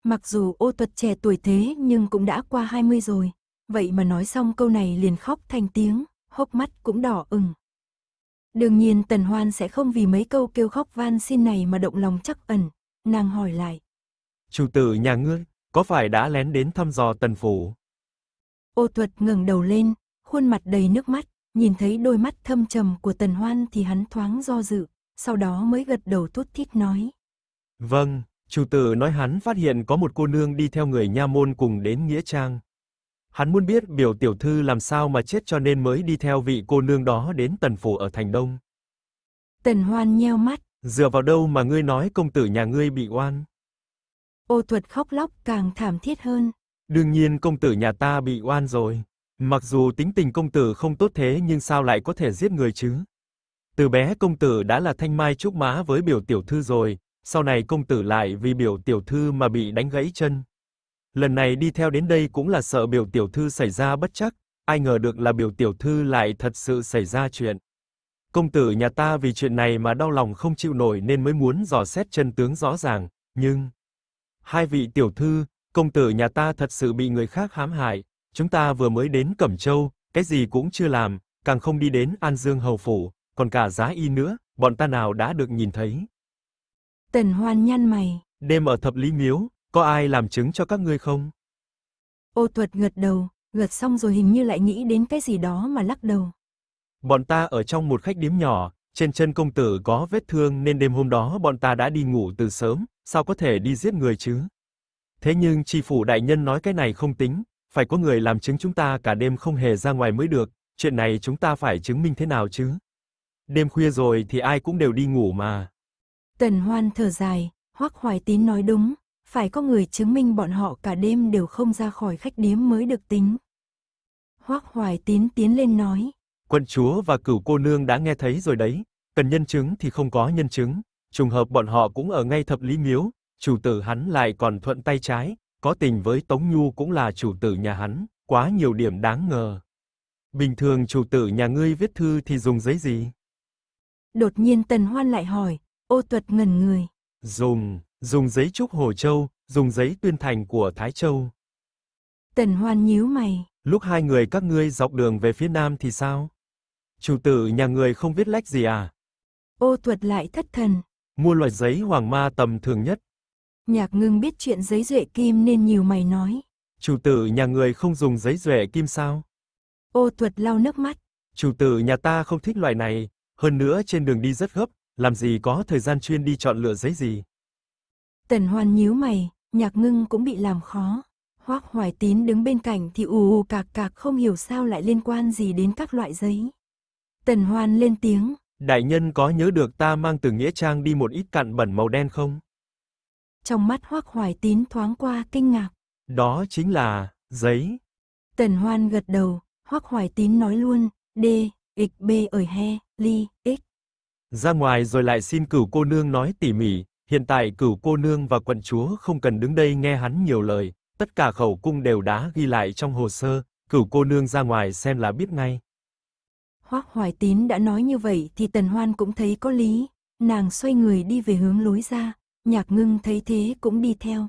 Mặc dù ô tuật trẻ tuổi thế nhưng cũng đã qua 20 rồi, vậy mà nói xong câu này liền khóc thành tiếng, hốc mắt cũng đỏ ửng. Đương nhiên Tần Hoan sẽ không vì mấy câu kêu khóc van xin này mà động lòng chắc ẩn, nàng hỏi lại. Chủ tử nhà ngươi, có phải đã lén đến thăm dò Tần Phủ? Ô Tuật ngẩng đầu lên, khuôn mặt đầy nước mắt nhìn thấy đôi mắt thâm trầm của Tần Hoan thì hắn thoáng do dự, sau đó mới gật đầu thút thít nói. Vâng, chủ tử nói hắn phát hiện có một cô nương đi theo người nha môn cùng đến Nghĩa Trang. Hắn muốn biết biểu tiểu thư làm sao mà chết cho nên mới đi theo vị cô nương đó đến tần phủ ở thành đông. Tần Hoan nheo mắt. Dựa vào đâu mà ngươi nói công tử nhà ngươi bị oan? Ô thuật khóc lóc càng thảm thiết hơn. Đương nhiên công tử nhà ta bị oan rồi. Mặc dù tính tình công tử không tốt thế nhưng sao lại có thể giết người chứ? Từ bé công tử đã là thanh mai trúc mã với biểu tiểu thư rồi, sau này công tử lại vì biểu tiểu thư mà bị đánh gãy chân. Lần này đi theo đến đây cũng là sợ biểu tiểu thư xảy ra bất chắc, ai ngờ được là biểu tiểu thư lại thật sự xảy ra chuyện. Công tử nhà ta vì chuyện này mà đau lòng không chịu nổi nên mới muốn dò xét chân tướng rõ ràng, nhưng hai vị tiểu thư, công tử nhà ta thật sự bị người khác hãm hại, Chúng ta vừa mới đến Cẩm Châu, cái gì cũng chưa làm, càng không đi đến An Dương hầu phủ, còn cả giá y nữa, bọn ta nào đã được nhìn thấy. Tần Hoan nhăn mày. Đêm ở thập lý miếu, có ai làm chứng cho các ngươi không? Ô thuật gật đầu, gật xong rồi hình như lại nghĩ đến cái gì đó mà lắc đầu. Bọn ta ở trong một khách điếm nhỏ, trên chân công tử có vết thương nên đêm hôm đó bọn ta đã đi ngủ từ sớm, sao có thể đi giết người chứ? Thế nhưng chi phủ đại nhân nói cái này không tính, phải có người làm chứng chúng ta cả đêm không hề ra ngoài mới được, chuyện này chúng ta phải chứng minh thế nào chứ? Đêm khuya rồi thì ai cũng đều đi ngủ mà. Tần Hoan thở dài, Hoắc Hoài Tín nói đúng, phải có người chứng minh bọn họ cả đêm đều không ra khỏi khách điếm mới được tính. Hoắc Hoài Tín tiến lên nói, "Quân chúa và cửu cô nương đã nghe thấy rồi đấy, cần nhân chứng thì không có nhân chứng, trùng hợp bọn họ cũng ở ngay thập lý miếu, chủ tử hắn lại còn thuận tay trái, có tình với Tống Nhu cũng là chủ tử nhà hắn, quá nhiều điểm đáng ngờ. Bình thường chủ tử nhà ngươi viết thư thì dùng giấy gì? Đột nhiên Tần Hoan lại hỏi, ô tuật ngẩn người. Dùng, dùng giấy trúc Hồ Châu, dùng giấy tuyên thành của Thái Châu. Tần Hoan nhíu mày. Lúc hai người các ngươi dọc đường về phía nam thì sao? Chủ tử nhà người không viết lách gì à? Ô tuật lại thất thần. Mua loại giấy hoàng ma tầm thường nhất, Nhạc ngưng biết chuyện giấy duệ kim nên nhiều mày nói. Chủ tử nhà người không dùng giấy duệ kim sao? Ô Thuật lau nước mắt. Chủ tử nhà ta không thích loại này, hơn nữa trên đường đi rất gấp, làm gì có thời gian chuyên đi chọn lựa giấy gì. Tần hoan nhíu mày, nhạc ngưng cũng bị làm khó. Hoác hoài tín đứng bên cạnh thì ù ù cạc cạc không hiểu sao lại liên quan gì đến các loại giấy. Tần hoan lên tiếng. Đại nhân có nhớ được ta mang từ Nghĩa Trang đi một ít cặn bẩn màu đen không? trong mắt hoắc hoài tín thoáng qua kinh ngạc. Đó chính là, giấy. Tần hoan gật đầu, hoắc hoài tín nói luôn, D, X, B ở he, ly, X. Ra ngoài rồi lại xin cửu cô nương nói tỉ mỉ, hiện tại cửu cô nương và quận chúa không cần đứng đây nghe hắn nhiều lời, tất cả khẩu cung đều đã ghi lại trong hồ sơ, cửu cô nương ra ngoài xem là biết ngay. hoắc Hoài Tín đã nói như vậy thì Tần Hoan cũng thấy có lý, nàng xoay người đi về hướng lối ra, nhạc ngưng thấy thế cũng đi theo.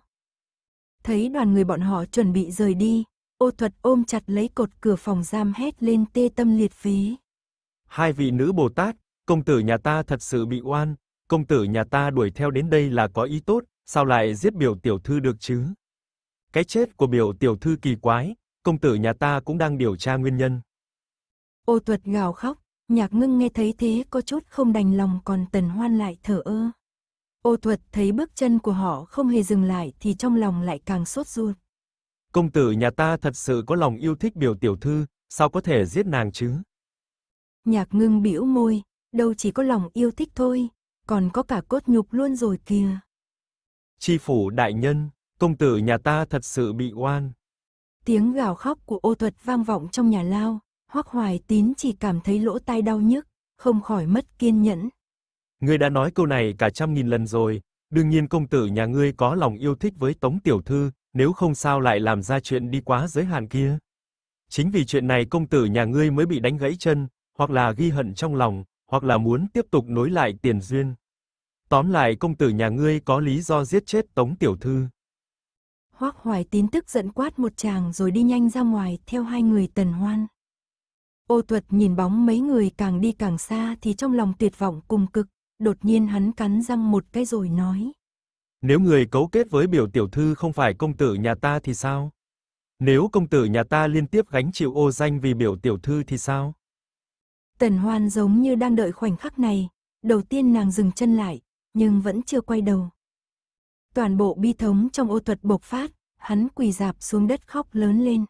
Thấy đoàn người bọn họ chuẩn bị rời đi, ô thuật ôm chặt lấy cột cửa phòng giam hét lên tê tâm liệt phế. Hai vị nữ Bồ Tát, công tử nhà ta thật sự bị oan, công tử nhà ta đuổi theo đến đây là có ý tốt, sao lại giết biểu tiểu thư được chứ? Cái chết của biểu tiểu thư kỳ quái, công tử nhà ta cũng đang điều tra nguyên nhân. Ô Thuật gào khóc, nhạc ngưng nghe thấy thế có chút không đành lòng còn tần hoan lại thở ơ. Ô thuật thấy bước chân của họ không hề dừng lại thì trong lòng lại càng sốt ruột. Công tử nhà ta thật sự có lòng yêu thích biểu tiểu thư, sao có thể giết nàng chứ? Nhạc ngưng bĩu môi, đâu chỉ có lòng yêu thích thôi, còn có cả cốt nhục luôn rồi kìa. Chi phủ đại nhân, công tử nhà ta thật sự bị oan. Tiếng gào khóc của ô thuật vang vọng trong nhà lao, hoắc hoài tín chỉ cảm thấy lỗ tai đau nhức, không khỏi mất kiên nhẫn, Ngươi đã nói câu này cả trăm nghìn lần rồi, đương nhiên công tử nhà ngươi có lòng yêu thích với Tống tiểu thư, nếu không sao lại làm ra chuyện đi quá giới hạn kia. Chính vì chuyện này công tử nhà ngươi mới bị đánh gãy chân, hoặc là ghi hận trong lòng, hoặc là muốn tiếp tục nối lại tiền duyên. Tóm lại công tử nhà ngươi có lý do giết chết Tống tiểu thư. Hoắc Hoài Tín tức giận quát một tràng rồi đi nhanh ra ngoài theo hai người Tần Hoan. Ô Thuật nhìn bóng mấy người càng đi càng xa thì trong lòng tuyệt vọng cùng cực đột nhiên hắn cắn răng một cái rồi nói. Nếu người cấu kết với biểu tiểu thư không phải công tử nhà ta thì sao? Nếu công tử nhà ta liên tiếp gánh chịu ô danh vì biểu tiểu thư thì sao? Tần Hoan giống như đang đợi khoảnh khắc này, đầu tiên nàng dừng chân lại, nhưng vẫn chưa quay đầu. Toàn bộ bi thống trong ô thuật bộc phát, hắn quỳ dạp xuống đất khóc lớn lên.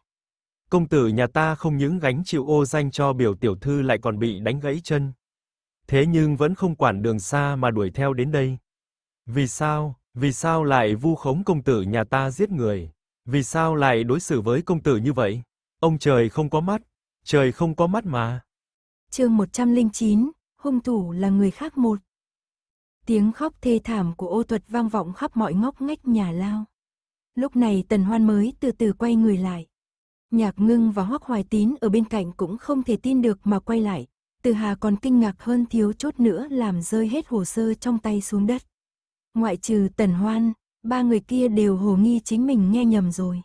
Công tử nhà ta không những gánh chịu ô danh cho biểu tiểu thư lại còn bị đánh gãy chân thế nhưng vẫn không quản đường xa mà đuổi theo đến đây. Vì sao? Vì sao lại vu khống công tử nhà ta giết người? Vì sao lại đối xử với công tử như vậy? Ông trời không có mắt, trời không có mắt mà. Chương 109, hung thủ là người khác một. Tiếng khóc thê thảm của Ô thuật vang vọng khắp mọi ngóc ngách nhà lao. Lúc này Tần Hoan mới từ từ quay người lại. Nhạc Ngưng và Hoắc Hoài Tín ở bên cạnh cũng không thể tin được mà quay lại, từ Hà còn kinh ngạc hơn thiếu chút nữa làm rơi hết hồ sơ trong tay xuống đất. Ngoại trừ Tần Hoan, ba người kia đều hồ nghi chính mình nghe nhầm rồi.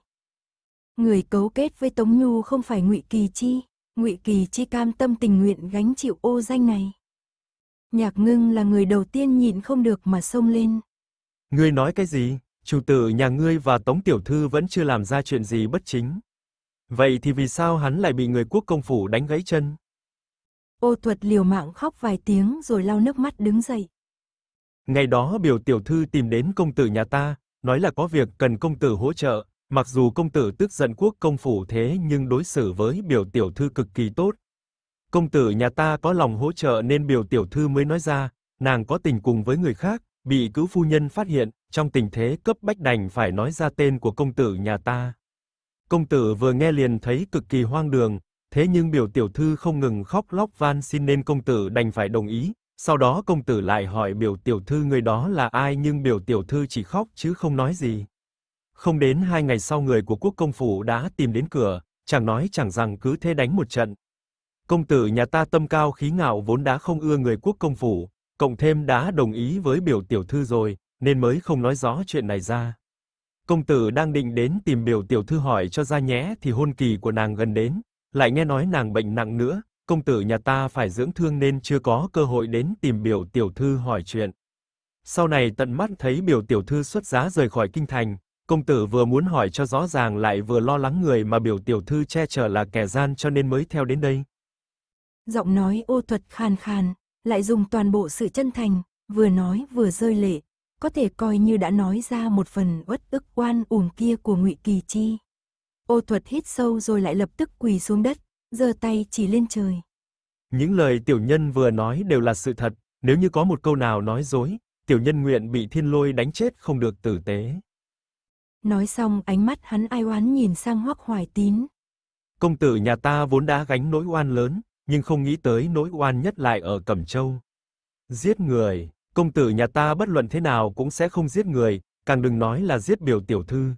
Người cấu kết với Tống Nhu không phải Ngụy Kỳ Chi, Ngụy Kỳ Chi cam tâm tình nguyện gánh chịu ô danh này. Nhạc ngưng là người đầu tiên nhịn không được mà xông lên. Ngươi nói cái gì? Chủ tử nhà ngươi và Tống Tiểu Thư vẫn chưa làm ra chuyện gì bất chính. Vậy thì vì sao hắn lại bị người quốc công phủ đánh gãy chân? Ô thuật liều mạng khóc vài tiếng rồi lau nước mắt đứng dậy. Ngày đó biểu tiểu thư tìm đến công tử nhà ta, nói là có việc cần công tử hỗ trợ, mặc dù công tử tức giận quốc công phủ thế nhưng đối xử với biểu tiểu thư cực kỳ tốt. Công tử nhà ta có lòng hỗ trợ nên biểu tiểu thư mới nói ra, nàng có tình cùng với người khác, bị cứu phu nhân phát hiện, trong tình thế cấp bách đành phải nói ra tên của công tử nhà ta. Công tử vừa nghe liền thấy cực kỳ hoang đường, thế nhưng biểu tiểu thư không ngừng khóc lóc van xin nên công tử đành phải đồng ý. Sau đó công tử lại hỏi biểu tiểu thư người đó là ai nhưng biểu tiểu thư chỉ khóc chứ không nói gì. Không đến hai ngày sau người của quốc công phủ đã tìm đến cửa, chẳng nói chẳng rằng cứ thế đánh một trận. Công tử nhà ta tâm cao khí ngạo vốn đã không ưa người quốc công phủ, cộng thêm đã đồng ý với biểu tiểu thư rồi, nên mới không nói rõ chuyện này ra. Công tử đang định đến tìm biểu tiểu thư hỏi cho ra nhẽ thì hôn kỳ của nàng gần đến, lại nghe nói nàng bệnh nặng nữa, công tử nhà ta phải dưỡng thương nên chưa có cơ hội đến tìm biểu tiểu thư hỏi chuyện. Sau này tận mắt thấy biểu tiểu thư xuất giá rời khỏi kinh thành, công tử vừa muốn hỏi cho rõ ràng lại vừa lo lắng người mà biểu tiểu thư che chở là kẻ gian cho nên mới theo đến đây. Giọng nói ô thuật khan khan, lại dùng toàn bộ sự chân thành, vừa nói vừa rơi lệ, có thể coi như đã nói ra một phần uất ức quan uổng kia của Ngụy Kỳ Chi. Ô thuật hít sâu rồi lại lập tức quỳ xuống đất, giơ tay chỉ lên trời. Những lời tiểu nhân vừa nói đều là sự thật, nếu như có một câu nào nói dối, tiểu nhân nguyện bị thiên lôi đánh chết không được tử tế. Nói xong ánh mắt hắn ai oán nhìn sang Hoắc Hoài Tín. Công tử nhà ta vốn đã gánh nỗi oan lớn, nhưng không nghĩ tới nỗi oan nhất lại ở Cẩm Châu. Giết người, công tử nhà ta bất luận thế nào cũng sẽ không giết người, càng đừng nói là giết biểu tiểu thư,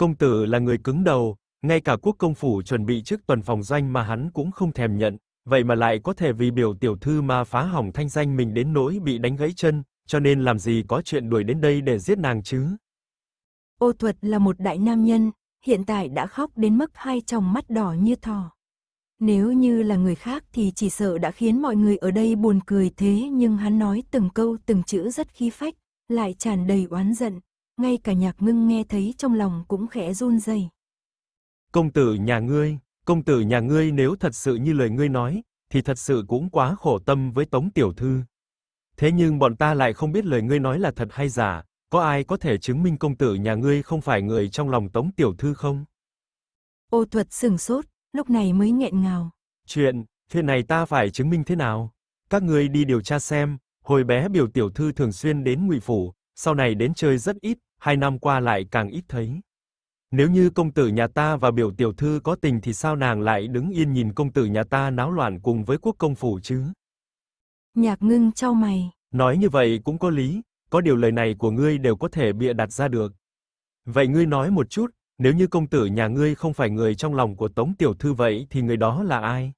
Công tử là người cứng đầu, ngay cả quốc công phủ chuẩn bị chức tuần phòng doanh mà hắn cũng không thèm nhận, vậy mà lại có thể vì biểu tiểu thư mà phá hỏng thanh danh mình đến nỗi bị đánh gãy chân, cho nên làm gì có chuyện đuổi đến đây để giết nàng chứ. Ô Thuật là một đại nam nhân, hiện tại đã khóc đến mức hai tròng mắt đỏ như thỏ. Nếu như là người khác thì chỉ sợ đã khiến mọi người ở đây buồn cười thế nhưng hắn nói từng câu từng chữ rất khí phách, lại tràn đầy oán giận ngay cả nhạc ngưng nghe thấy trong lòng cũng khẽ run rẩy. Công tử nhà ngươi, công tử nhà ngươi nếu thật sự như lời ngươi nói, thì thật sự cũng quá khổ tâm với Tống tiểu thư. Thế nhưng bọn ta lại không biết lời ngươi nói là thật hay giả, có ai có thể chứng minh công tử nhà ngươi không phải người trong lòng Tống tiểu thư không? Ô Thuật sững sốt, lúc này mới nghẹn ngào. Chuyện, chuyện này ta phải chứng minh thế nào? Các ngươi đi điều tra xem, hồi bé biểu tiểu thư thường xuyên đến Ngụy phủ, sau này đến chơi rất ít, hai năm qua lại càng ít thấy. Nếu như công tử nhà ta và biểu tiểu thư có tình thì sao nàng lại đứng yên nhìn công tử nhà ta náo loạn cùng với quốc công phủ chứ? Nhạc Ngưng trao mày, nói như vậy cũng có lý, có điều lời này của ngươi đều có thể bịa đặt ra được. Vậy ngươi nói một chút, nếu như công tử nhà ngươi không phải người trong lòng của Tống tiểu thư vậy thì người đó là ai?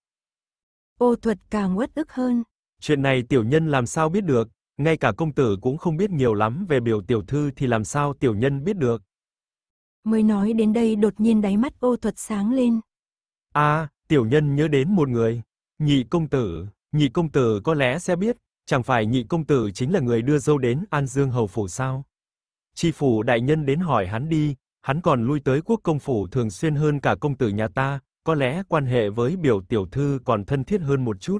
Ô Thuật càng uất ức hơn. Chuyện này tiểu nhân làm sao biết được, ngay cả công tử cũng không biết nhiều lắm về biểu tiểu thư thì làm sao tiểu nhân biết được. Mới nói đến đây đột nhiên đáy mắt ô thuật sáng lên. À, tiểu nhân nhớ đến một người, nhị công tử, nhị công tử có lẽ sẽ biết, chẳng phải nhị công tử chính là người đưa dâu đến An Dương Hầu Phủ sao? Chi phủ đại nhân đến hỏi hắn đi, hắn còn lui tới quốc công phủ thường xuyên hơn cả công tử nhà ta, có lẽ quan hệ với biểu tiểu thư còn thân thiết hơn một chút.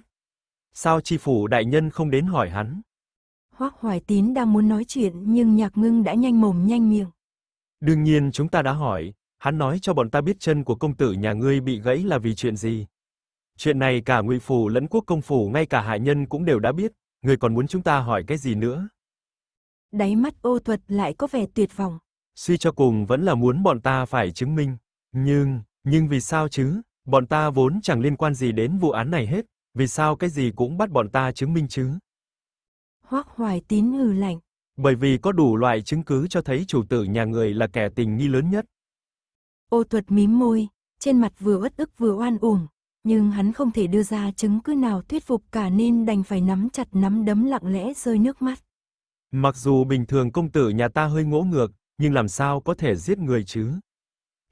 Sao chi phủ đại nhân không đến hỏi hắn? Hoác Hoài Tín đang muốn nói chuyện nhưng nhạc ngưng đã nhanh mồm nhanh miệng. Đương nhiên chúng ta đã hỏi, hắn nói cho bọn ta biết chân của công tử nhà ngươi bị gãy là vì chuyện gì. Chuyện này cả ngụy phủ lẫn quốc công phủ ngay cả hạ nhân cũng đều đã biết, Người còn muốn chúng ta hỏi cái gì nữa? Đáy mắt ô thuật lại có vẻ tuyệt vọng. Suy cho cùng vẫn là muốn bọn ta phải chứng minh. Nhưng, nhưng vì sao chứ? Bọn ta vốn chẳng liên quan gì đến vụ án này hết. Vì sao cái gì cũng bắt bọn ta chứng minh chứ? Hoác Hoài Tín hừ lạnh. Bởi vì có đủ loại chứng cứ cho thấy chủ tử nhà người là kẻ tình nghi lớn nhất. Ô thuật mím môi, trên mặt vừa uất ức vừa oan uổng, nhưng hắn không thể đưa ra chứng cứ nào thuyết phục cả nên đành phải nắm chặt nắm đấm lặng lẽ rơi nước mắt. Mặc dù bình thường công tử nhà ta hơi ngỗ ngược, nhưng làm sao có thể giết người chứ?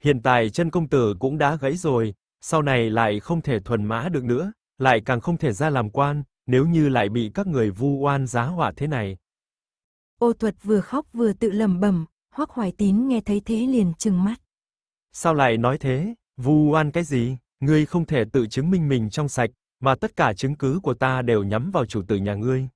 Hiện tại chân công tử cũng đã gãy rồi, sau này lại không thể thuần mã được nữa, lại càng không thể ra làm quan, nếu như lại bị các người vu oan giá họa thế này. Ô thuật vừa khóc vừa tự lầm bầm, hoắc hoài tín nghe thấy thế liền trừng mắt. Sao lại nói thế, vu oan cái gì, ngươi không thể tự chứng minh mình trong sạch, mà tất cả chứng cứ của ta đều nhắm vào chủ tử nhà ngươi.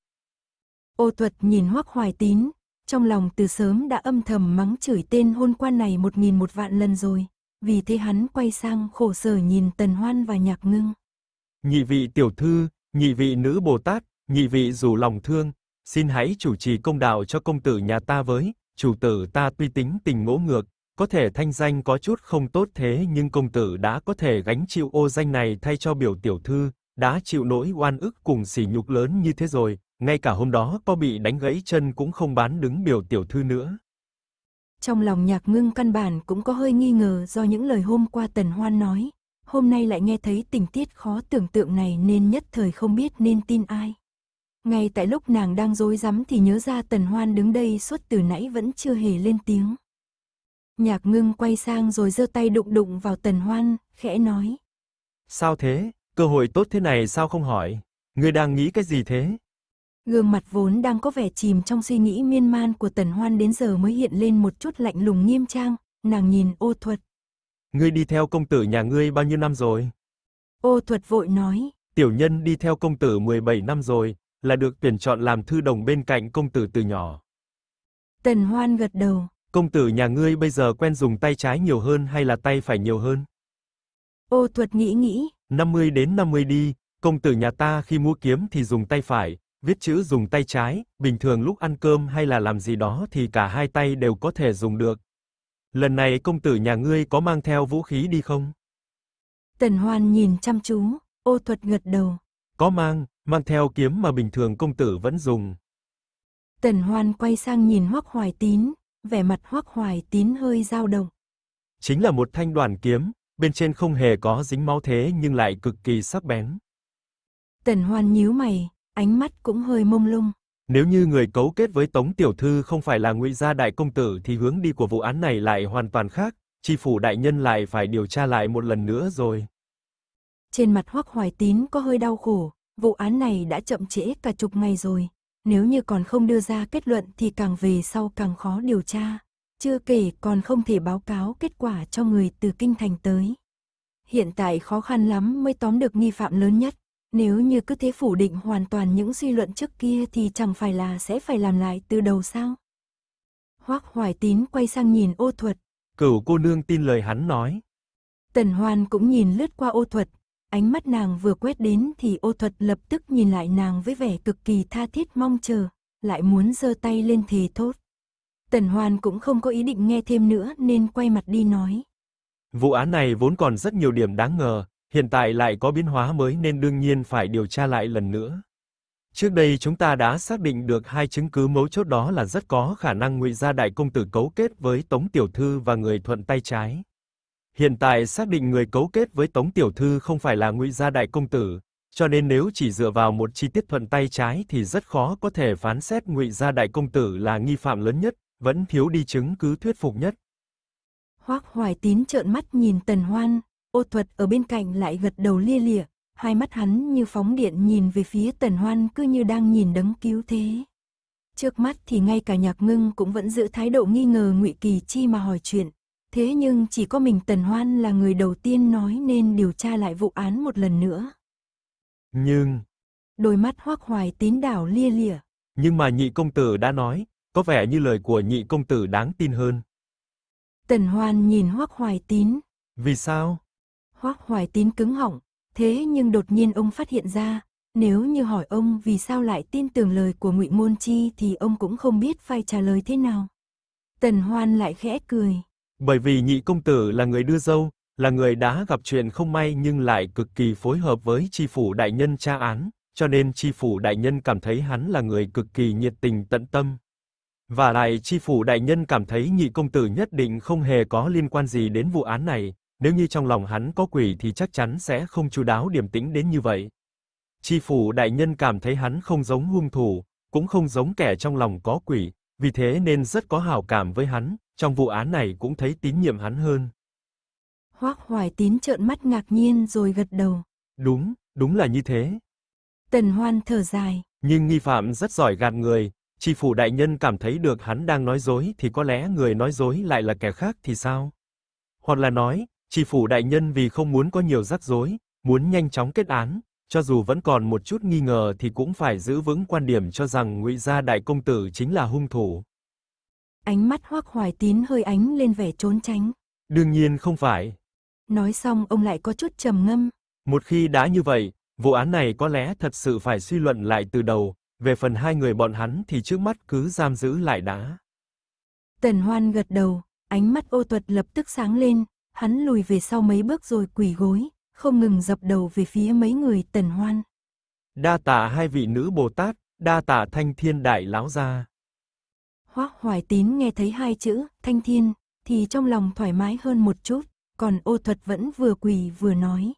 Ô thuật nhìn hoắc hoài tín, trong lòng từ sớm đã âm thầm mắng chửi tên hôn quan này một nghìn một vạn lần rồi, vì thế hắn quay sang khổ sở nhìn tần hoan và nhạc ngưng. Nhị vị tiểu thư, Nhị vị nữ Bồ Tát, nhị vị dù lòng thương, xin hãy chủ trì công đạo cho công tử nhà ta với, chủ tử ta tuy tính tình ngỗ ngược, có thể thanh danh có chút không tốt thế nhưng công tử đã có thể gánh chịu ô danh này thay cho biểu tiểu thư, đã chịu nỗi oan ức cùng sỉ nhục lớn như thế rồi, ngay cả hôm đó có bị đánh gãy chân cũng không bán đứng biểu tiểu thư nữa. Trong lòng Nhạc Ngưng căn bản cũng có hơi nghi ngờ do những lời hôm qua Tần Hoan nói, hôm nay lại nghe thấy tình tiết khó tưởng tượng này nên nhất thời không biết nên tin ai. Ngay tại lúc nàng đang dối rắm thì nhớ ra tần hoan đứng đây suốt từ nãy vẫn chưa hề lên tiếng. Nhạc ngưng quay sang rồi giơ tay đụng đụng vào tần hoan, khẽ nói. Sao thế, cơ hội tốt thế này sao không hỏi, ngươi đang nghĩ cái gì thế? Gương mặt vốn đang có vẻ chìm trong suy nghĩ miên man của tần hoan đến giờ mới hiện lên một chút lạnh lùng nghiêm trang, nàng nhìn ô thuật, Ngươi đi theo công tử nhà ngươi bao nhiêu năm rồi? Ô Thuật vội nói. Tiểu nhân đi theo công tử 17 năm rồi, là được tuyển chọn làm thư đồng bên cạnh công tử từ nhỏ. Tần Hoan gật đầu. Công tử nhà ngươi bây giờ quen dùng tay trái nhiều hơn hay là tay phải nhiều hơn? Ô Thuật nghĩ nghĩ. 50 đến 50 đi, công tử nhà ta khi mua kiếm thì dùng tay phải, viết chữ dùng tay trái, bình thường lúc ăn cơm hay là làm gì đó thì cả hai tay đều có thể dùng được, Lần này công tử nhà ngươi có mang theo vũ khí đi không? Tần Hoan nhìn chăm chú, ô thuật ngật đầu. Có mang, mang theo kiếm mà bình thường công tử vẫn dùng. Tần Hoan quay sang nhìn Hoắc Hoài Tín, vẻ mặt Hoắc Hoài Tín hơi dao động. Chính là một thanh đoàn kiếm, bên trên không hề có dính máu thế nhưng lại cực kỳ sắc bén. Tần Hoan nhíu mày, ánh mắt cũng hơi mông lung. Nếu như người cấu kết với Tống tiểu thư không phải là Ngụy gia đại công tử thì hướng đi của vụ án này lại hoàn toàn khác, tri phủ đại nhân lại phải điều tra lại một lần nữa rồi. Trên mặt Hoắc Hoài Tín có hơi đau khổ, vụ án này đã chậm trễ cả chục ngày rồi, nếu như còn không đưa ra kết luận thì càng về sau càng khó điều tra, chưa kể còn không thể báo cáo kết quả cho người từ kinh thành tới. Hiện tại khó khăn lắm mới tóm được nghi phạm lớn nhất. Nếu như cứ thế phủ định hoàn toàn những suy luận trước kia thì chẳng phải là sẽ phải làm lại từ đầu sao? Hoắc Hoài Tín quay sang nhìn ô thuật. Cửu cô nương tin lời hắn nói. Tần Hoan cũng nhìn lướt qua ô thuật. Ánh mắt nàng vừa quét đến thì ô thuật lập tức nhìn lại nàng với vẻ cực kỳ tha thiết mong chờ, lại muốn giơ tay lên thì thốt. Tần Hoan cũng không có ý định nghe thêm nữa nên quay mặt đi nói. Vụ án này vốn còn rất nhiều điểm đáng ngờ, hiện tại lại có biến hóa mới nên đương nhiên phải điều tra lại lần nữa. Trước đây chúng ta đã xác định được hai chứng cứ mấu chốt đó là rất có khả năng Ngụy gia đại công tử cấu kết với Tống tiểu thư và người thuận tay trái. Hiện tại xác định người cấu kết với Tống tiểu thư không phải là Ngụy gia đại công tử, cho nên nếu chỉ dựa vào một chi tiết thuận tay trái thì rất khó có thể phán xét Ngụy gia đại công tử là nghi phạm lớn nhất, vẫn thiếu đi chứng cứ thuyết phục nhất. Hoắc Hoài Tín trợn mắt nhìn Tần Hoan, Ô thuật ở bên cạnh lại gật đầu lia lịa, hai mắt hắn như phóng điện nhìn về phía tần hoan cứ như đang nhìn đấng cứu thế. Trước mắt thì ngay cả nhạc ngưng cũng vẫn giữ thái độ nghi ngờ ngụy Kỳ Chi mà hỏi chuyện. Thế nhưng chỉ có mình Tần Hoan là người đầu tiên nói nên điều tra lại vụ án một lần nữa. Nhưng... Đôi mắt hoác hoài tín đảo lia lịa. Nhưng mà nhị công tử đã nói, có vẻ như lời của nhị công tử đáng tin hơn. Tần Hoan nhìn hoác hoài tín. Vì sao? Hoác Hoài Tín cứng họng, thế nhưng đột nhiên ông phát hiện ra, nếu như hỏi ông vì sao lại tin tưởng lời của Ngụy Môn Chi thì ông cũng không biết phải trả lời thế nào. Tần Hoan lại khẽ cười. Bởi vì nhị công tử là người đưa dâu, là người đã gặp chuyện không may nhưng lại cực kỳ phối hợp với tri phủ đại nhân tra án, cho nên tri phủ đại nhân cảm thấy hắn là người cực kỳ nhiệt tình tận tâm. Và lại tri phủ đại nhân cảm thấy nhị công tử nhất định không hề có liên quan gì đến vụ án này, nếu như trong lòng hắn có quỷ thì chắc chắn sẽ không chú đáo điềm tĩnh đến như vậy. Chi phủ đại nhân cảm thấy hắn không giống hung thủ, cũng không giống kẻ trong lòng có quỷ, vì thế nên rất có hào cảm với hắn, trong vụ án này cũng thấy tín nhiệm hắn hơn. Hoác Hoài Tín trợn mắt ngạc nhiên rồi gật đầu. Đúng, đúng là như thế. Tần Hoan thở dài. Nhưng nghi phạm rất giỏi gạt người, chi phủ đại nhân cảm thấy được hắn đang nói dối thì có lẽ người nói dối lại là kẻ khác thì sao? Hoặc là nói, chỉ phủ đại nhân vì không muốn có nhiều rắc rối, muốn nhanh chóng kết án, cho dù vẫn còn một chút nghi ngờ thì cũng phải giữ vững quan điểm cho rằng Ngụy gia đại công tử chính là hung thủ. Ánh mắt Hoắc Hoài Tín hơi ánh lên vẻ trốn tránh. Đương nhiên không phải. Nói xong ông lại có chút trầm ngâm. Một khi đã như vậy, vụ án này có lẽ thật sự phải suy luận lại từ đầu, về phần hai người bọn hắn thì trước mắt cứ giam giữ lại đã. Tần Hoan gật đầu, ánh mắt ô tuật lập tức sáng lên, hắn lùi về sau mấy bước rồi quỳ gối, không ngừng dập đầu về phía mấy người tần hoan. Đa tạ hai vị nữ Bồ Tát, đa tạ thanh thiên đại lão gia. Hoác hoài tín nghe thấy hai chữ, thanh thiên, thì trong lòng thoải mái hơn một chút, còn ô thuật vẫn vừa quỳ vừa nói.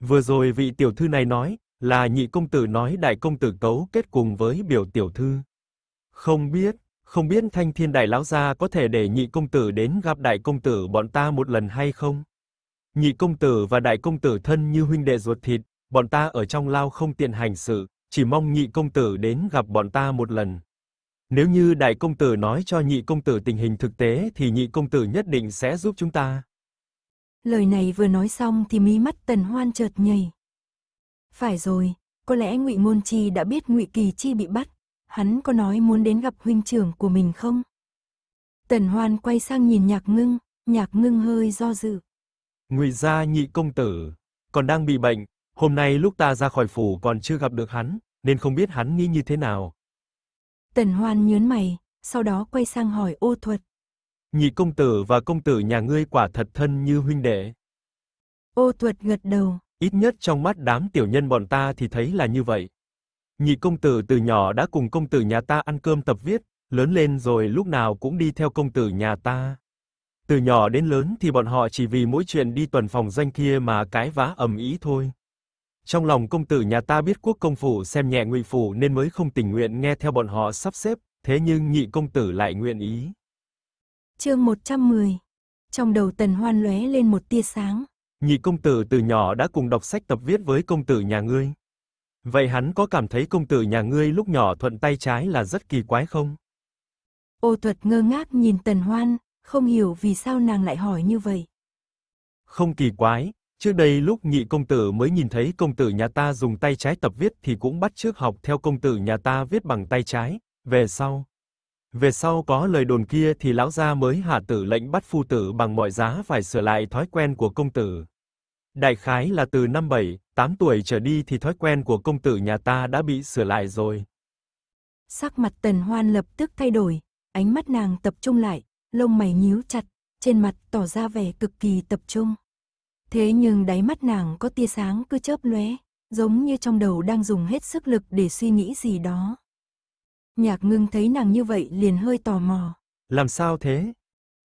Vừa rồi vị tiểu thư này nói, là nhị công tử nói đại công tử cấu kết cùng với biểu tiểu thư. Không biết, không biết Thanh Thiên Đại Lão Gia có thể để nhị công tử đến gặp đại công tử bọn ta một lần hay không? Nhị công tử và đại công tử thân như huynh đệ ruột thịt, bọn ta ở trong lao không tiện hành sự, chỉ mong nhị công tử đến gặp bọn ta một lần. Nếu như đại công tử nói cho nhị công tử tình hình thực tế thì nhị công tử nhất định sẽ giúp chúng ta. Lời này vừa nói xong thì mí mắt Tần Hoan chợt nhảy. Phải rồi, có lẽ Ngụy môn Chi đã biết Ngụy Kỳ Chi bị bắt, hắn có nói muốn đến gặp huynh trưởng của mình không? Tần Hoan quay sang nhìn nhạc ngưng, nhạc ngưng hơi do dự. Ngụy gia nhị công tử, còn đang bị bệnh, hôm nay lúc ta ra khỏi phủ còn chưa gặp được hắn, nên không biết hắn nghĩ như thế nào. Tần Hoan nhớn mày, sau đó quay sang hỏi ô thuật. Nhị công tử và công tử nhà ngươi quả thật thân như huynh đệ. Ô thuật gật đầu. Ít nhất trong mắt đám tiểu nhân bọn ta thì thấy là như vậy. Nhị công tử từ nhỏ đã cùng công tử nhà ta ăn cơm tập viết, lớn lên rồi lúc nào cũng đi theo công tử nhà ta. Từ nhỏ đến lớn thì bọn họ chỉ vì mỗi chuyện đi tuần phòng danh kia mà cái vã ầm ĩ thôi. Trong lòng công tử nhà ta biết quốc công phủ xem nhẹ ngụy phủ nên mới không tình nguyện nghe theo bọn họ sắp xếp, thế nhưng nhị công tử lại nguyện ý. Chương 110. Trong đầu Tần Hoan lóe lên một tia sáng. Nhị công tử từ nhỏ đã cùng đọc sách tập viết với công tử nhà ngươi. Vậy hắn có cảm thấy công tử nhà ngươi lúc nhỏ thuận tay trái là rất kỳ quái không? Ô thuật ngơ ngác nhìn Tần Hoan, không hiểu vì sao nàng lại hỏi như vậy. Không kỳ quái, trước đây lúc nhị công tử mới nhìn thấy công tử nhà ta dùng tay trái tập viết thì cũng bắt trước học theo công tử nhà ta viết bằng tay trái, về sau. Về sau có lời đồn kia thì lão gia mới hạ tử lệnh bắt phu tử bằng mọi giá phải sửa lại thói quen của công tử. Đại khái là từ năm 7, 8 tuổi trở đi thì thói quen của công tử nhà ta đã bị sửa lại rồi. Sắc mặt Tần Hoan lập tức thay đổi, ánh mắt nàng tập trung lại, lông mày nhíu chặt, trên mặt tỏ ra vẻ cực kỳ tập trung. Thế nhưng đáy mắt nàng có tia sáng cứ chớp lóe, giống như trong đầu đang dùng hết sức lực để suy nghĩ gì đó. Nhạc ngưng thấy nàng như vậy liền hơi tò mò. Làm sao thế?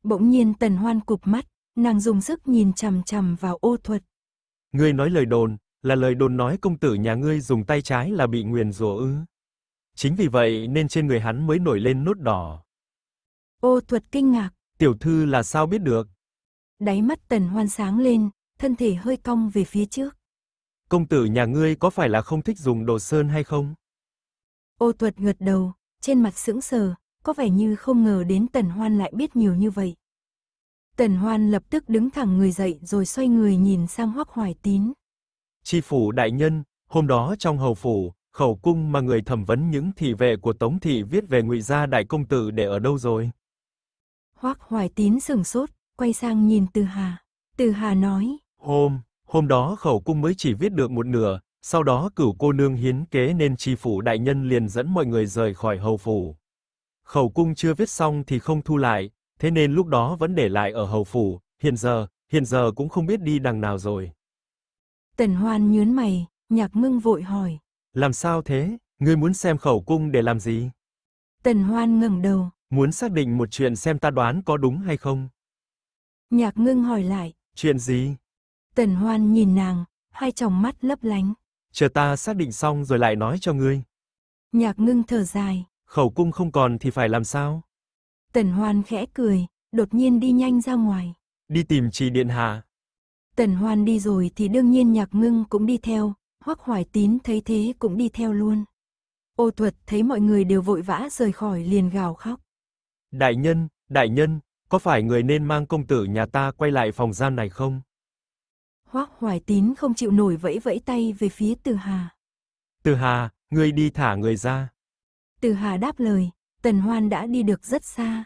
Bỗng nhiên tần hoan cụp mắt, nàng dùng sức nhìn chằm chằm vào ô thuật, Ngươi nói lời đồn, là lời đồn nói công tử nhà ngươi dùng tay trái là bị nguyền rủa ư? Chính vì vậy nên trên người hắn mới nổi lên nốt đỏ. Ô Thuật kinh ngạc, tiểu thư là sao biết được? Đáy mắt Tần Hoan sáng lên, thân thể hơi cong về phía trước. Công tử nhà ngươi có phải là không thích dùng đồ sơn hay không? Ô Thuật ngật đầu, trên mặt sững sờ, có vẻ như không ngờ đến Tần Hoan lại biết nhiều như vậy. Tần Hoan lập tức đứng thẳng người dậy rồi xoay người nhìn sang Hoắc Hoài Tín. Chi phủ đại nhân, hôm đó trong hầu phủ, khẩu cung mà người thẩm vấn những thị vệ của Tống thị viết về Ngụy gia đại công tử để ở đâu rồi? Hoắc Hoài Tín sững sốt, quay sang nhìn Từ Hà. Từ Hà nói: "Hôm, hôm đó khẩu cung mới chỉ viết được một nửa, sau đó cửu cô nương hiến kế nên chi phủ đại nhân liền dẫn mọi người rời khỏi hầu phủ. Khẩu cung chưa viết xong thì không thu lại, thế nên lúc đó vẫn để lại ở hầu phủ, hiện giờ, hiện giờ cũng không biết đi đằng nào rồi. Tần Hoan nhướng mày, Nhạc Mưng vội hỏi. Làm sao thế, ngươi muốn xem khẩu cung để làm gì? Tần Hoan ngẩng đầu. Muốn xác định một chuyện xem ta đoán có đúng hay không. Nhạc Ngưng hỏi lại. Chuyện gì? Tần Hoan nhìn nàng, hai tròng mắt lấp lánh. Chờ ta xác định xong rồi lại nói cho ngươi. Nhạc Ngưng thở dài. Khẩu cung không còn thì phải làm sao? Tần Hoan khẽ cười, đột nhiên đi nhanh ra ngoài. Đi tìm chị Điện Hạ. Tần Hoan đi rồi thì đương nhiên nhạc ngưng cũng đi theo, hoắc hoài tín thấy thế cũng đi theo luôn. Ô thuật thấy mọi người đều vội vã rời khỏi liền gào khóc. Đại nhân, đại nhân, có phải người nên mang công tử nhà ta quay lại phòng giam này không? Hoắc hoài tín không chịu nổi vẫy vẫy tay về phía Từ Hà. Từ Hà, ngươi đi thả người ra. Từ Hà đáp lời, Tần Hoan đã đi được rất xa.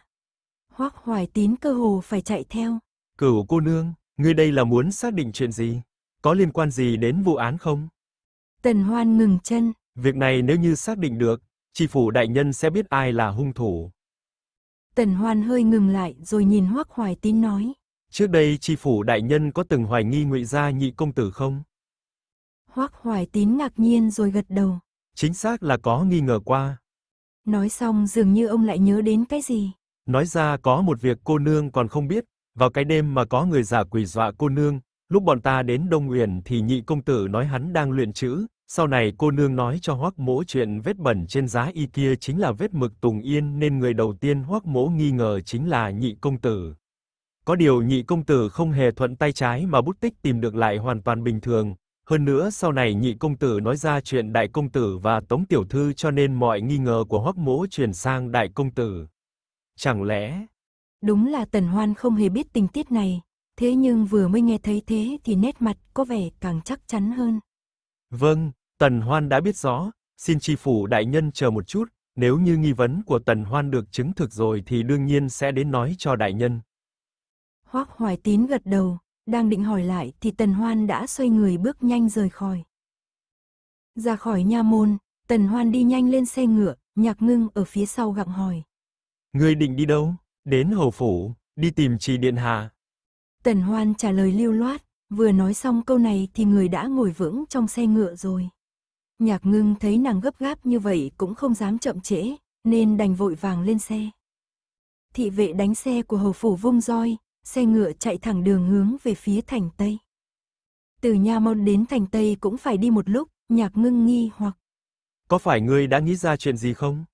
Hoắc Hoài Tín cơ hồ phải chạy theo. Cửu cô nương, ngươi đây là muốn xác định chuyện gì? Có liên quan gì đến vụ án không? Tần Hoan ngừng chân. Việc này nếu như xác định được, tri phủ đại nhân sẽ biết ai là hung thủ. Tần Hoan hơi ngừng lại rồi nhìn Hoắc Hoài Tín nói. Trước đây tri phủ đại nhân có từng hoài nghi ngụy gia nhị công tử không? Hoắc Hoài Tín ngạc nhiên rồi gật đầu. Chính xác là có nghi ngờ qua, Nói xong dường như ông lại nhớ đến cái gì. Nói ra có một việc cô nương còn không biết, vào cái đêm mà có người giả quỷ dọa cô nương, lúc bọn ta đến Đông Uyển thì nhị công tử nói hắn đang luyện chữ, sau này cô nương nói cho Hoắc Mỗ chuyện vết bẩn trên giá y kia chính là vết mực Tùng Yên nên người đầu tiên Hoắc Mỗ nghi ngờ chính là nhị công tử. Có điều nhị công tử không hề thuận tay trái mà bút tích tìm được lại hoàn toàn bình thường, hơn nữa sau này nhị công tử nói ra chuyện đại công tử và tống tiểu thư cho nên mọi nghi ngờ của hoắc mỗ chuyển sang đại công tử. Chẳng lẽ... Đúng là tần hoan không hề biết tình tiết này, thế nhưng vừa mới nghe thấy thế thì nét mặt có vẻ càng chắc chắn hơn. Vâng, tần hoan đã biết rõ, xin tri phủ đại nhân chờ một chút, nếu như nghi vấn của tần hoan được chứng thực rồi thì đương nhiên sẽ đến nói cho đại nhân. hoắc Hoài Tín gật đầu, đang định hỏi lại thì Tần Hoan đã xoay người bước nhanh rời khỏi. Ra khỏi nha môn, Tần Hoan đi nhanh lên xe ngựa, nhạc ngưng ở phía sau gặng hỏi. người định đi đâu? Đến hầu phủ, đi tìm trì điện hạ. Tần Hoan trả lời lưu loát, vừa nói xong câu này thì người đã ngồi vững trong xe ngựa rồi. Nhạc ngưng thấy nàng gấp gáp như vậy cũng không dám chậm trễ, nên đành vội vàng lên xe. Thị vệ đánh xe của hầu phủ vung roi, xe ngựa chạy thẳng đường hướng về phía thành Tây. Từ Nha Môn đến thành Tây cũng phải đi một lúc, nhạc ngưng nghi hoặc. Có phải ngươi đã nghĩ ra chuyện gì không?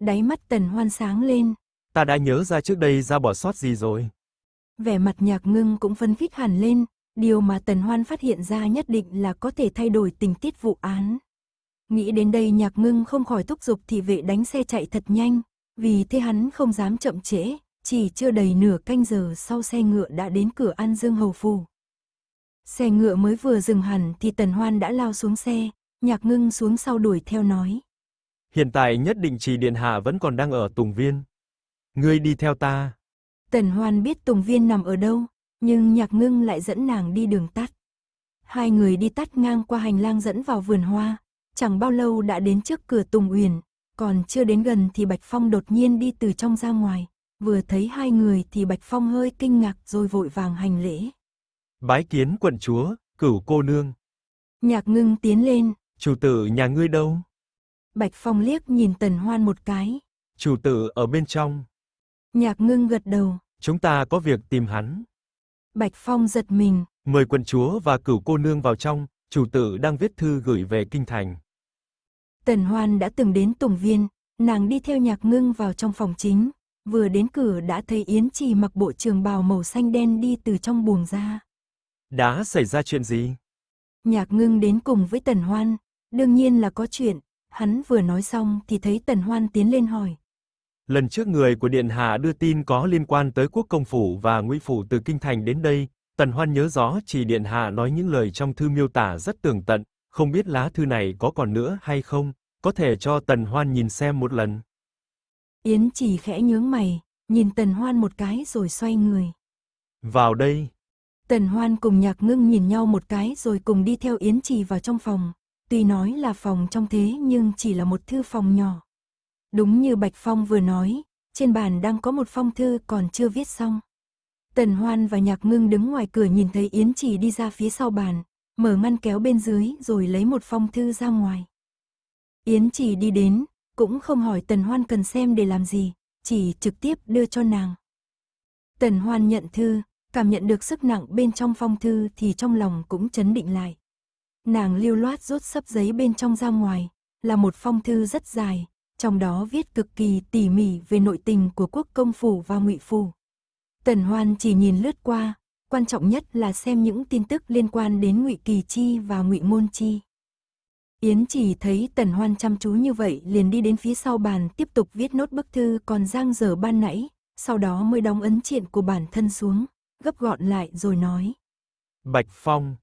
Đáy mắt tần hoan sáng lên. Ta đã nhớ ra trước đây ra bỏ sót gì rồi. Vẻ mặt nhạc ngưng cũng phân vít hẳn lên, điều mà tần hoan phát hiện ra nhất định là có thể thay đổi tình tiết vụ án. Nghĩ đến đây nhạc ngưng không khỏi thúc giục thị vệ đánh xe chạy thật nhanh, vì thế hắn không dám chậm trễ, chỉ chưa đầy nửa canh giờ sau xe ngựa đã đến cửa An Dương Hầu Phủ. Xe ngựa mới vừa dừng hẳn thì Tần Hoan đã lao xuống xe, nhạc ngưng xuống sau đuổi theo nói. Hiện tại nhất định trì Điện Hạ vẫn còn đang ở Tùng Viên. Ngươi đi theo ta. Tần Hoan biết Tùng Viên nằm ở đâu, nhưng nhạc ngưng lại dẫn nàng đi đường tắt. Hai người đi tắt ngang qua hành lang dẫn vào vườn hoa, chẳng bao lâu đã đến trước cửa Tùng Uyển, còn chưa đến gần thì Bạch Phong đột nhiên đi từ trong ra ngoài vừa thấy hai người thì Bạch Phong hơi kinh ngạc rồi vội vàng hành lễ. Bái kiến quận chúa, cửu cô nương. Nhạc ngưng tiến lên. Chủ tử nhà ngươi đâu? Bạch Phong liếc nhìn Tần Hoan một cái. Chủ tử ở bên trong. Nhạc ngưng gật đầu. Chúng ta có việc tìm hắn. Bạch Phong giật mình. Mời quận chúa và cửu cô nương vào trong, chủ tử đang viết thư gửi về kinh thành. Tần Hoan đã từng đến Tùng Viên, nàng đi theo nhạc ngưng vào trong phòng chính, vừa đến cửa đã thấy Yến Trì mặc bộ trường bào màu xanh đen đi từ trong buồng ra. Đã xảy ra chuyện gì? Nhạc ngưng đến cùng với Tần Hoan, đương nhiên là có chuyện, hắn vừa nói xong thì thấy Tần Hoan tiến lên hỏi. Lần trước người của Điện Hạ đưa tin có liên quan tới quốc công phủ và ngụy phủ từ Kinh Thành đến đây, Tần Hoan nhớ rõ chỉ Điện Hạ nói những lời trong thư miêu tả rất tường tận, không biết lá thư này có còn nữa hay không, có thể cho Tần Hoan nhìn xem một lần. Yến chỉ khẽ nhướng mày, nhìn Tần Hoan một cái rồi xoay người. Vào đây. Tần Hoan cùng nhạc ngưng nhìn nhau một cái rồi cùng đi theo Yến Trì vào trong phòng. Tuy nói là phòng trong thế nhưng chỉ là một thư phòng nhỏ. Đúng như Bạch Phong vừa nói, trên bàn đang có một phong thư còn chưa viết xong. Tần Hoan và Nhạc Ngưng đứng ngoài cửa nhìn thấy Yến Trì đi ra phía sau bàn, mở ngăn kéo bên dưới rồi lấy một phong thư ra ngoài. Yến Trì đi đến, cũng không hỏi Tần Hoan cần xem để làm gì, chỉ trực tiếp đưa cho nàng. Tần Hoan nhận thư, cảm nhận được sức nặng bên trong phong thư thì trong lòng cũng chấn định lại. Nàng lưu loát rút sấp giấy bên trong ra ngoài, là một phong thư rất dài, trong đó viết cực kỳ tỉ mỉ về nội tình của quốc công phủ và ngụy phủ. Tần Hoan chỉ nhìn lướt qua, quan trọng nhất là xem những tin tức liên quan đến Ngụy Kỳ Chi và Ngụy Môn Chi. Yến chỉ thấy Tần Hoan chăm chú như vậy liền đi đến phía sau bàn tiếp tục viết nốt bức thư còn giang dở ban nãy, sau đó mới đóng ấn triện của bản thân xuống, gấp gọn lại rồi nói. Bạch Phong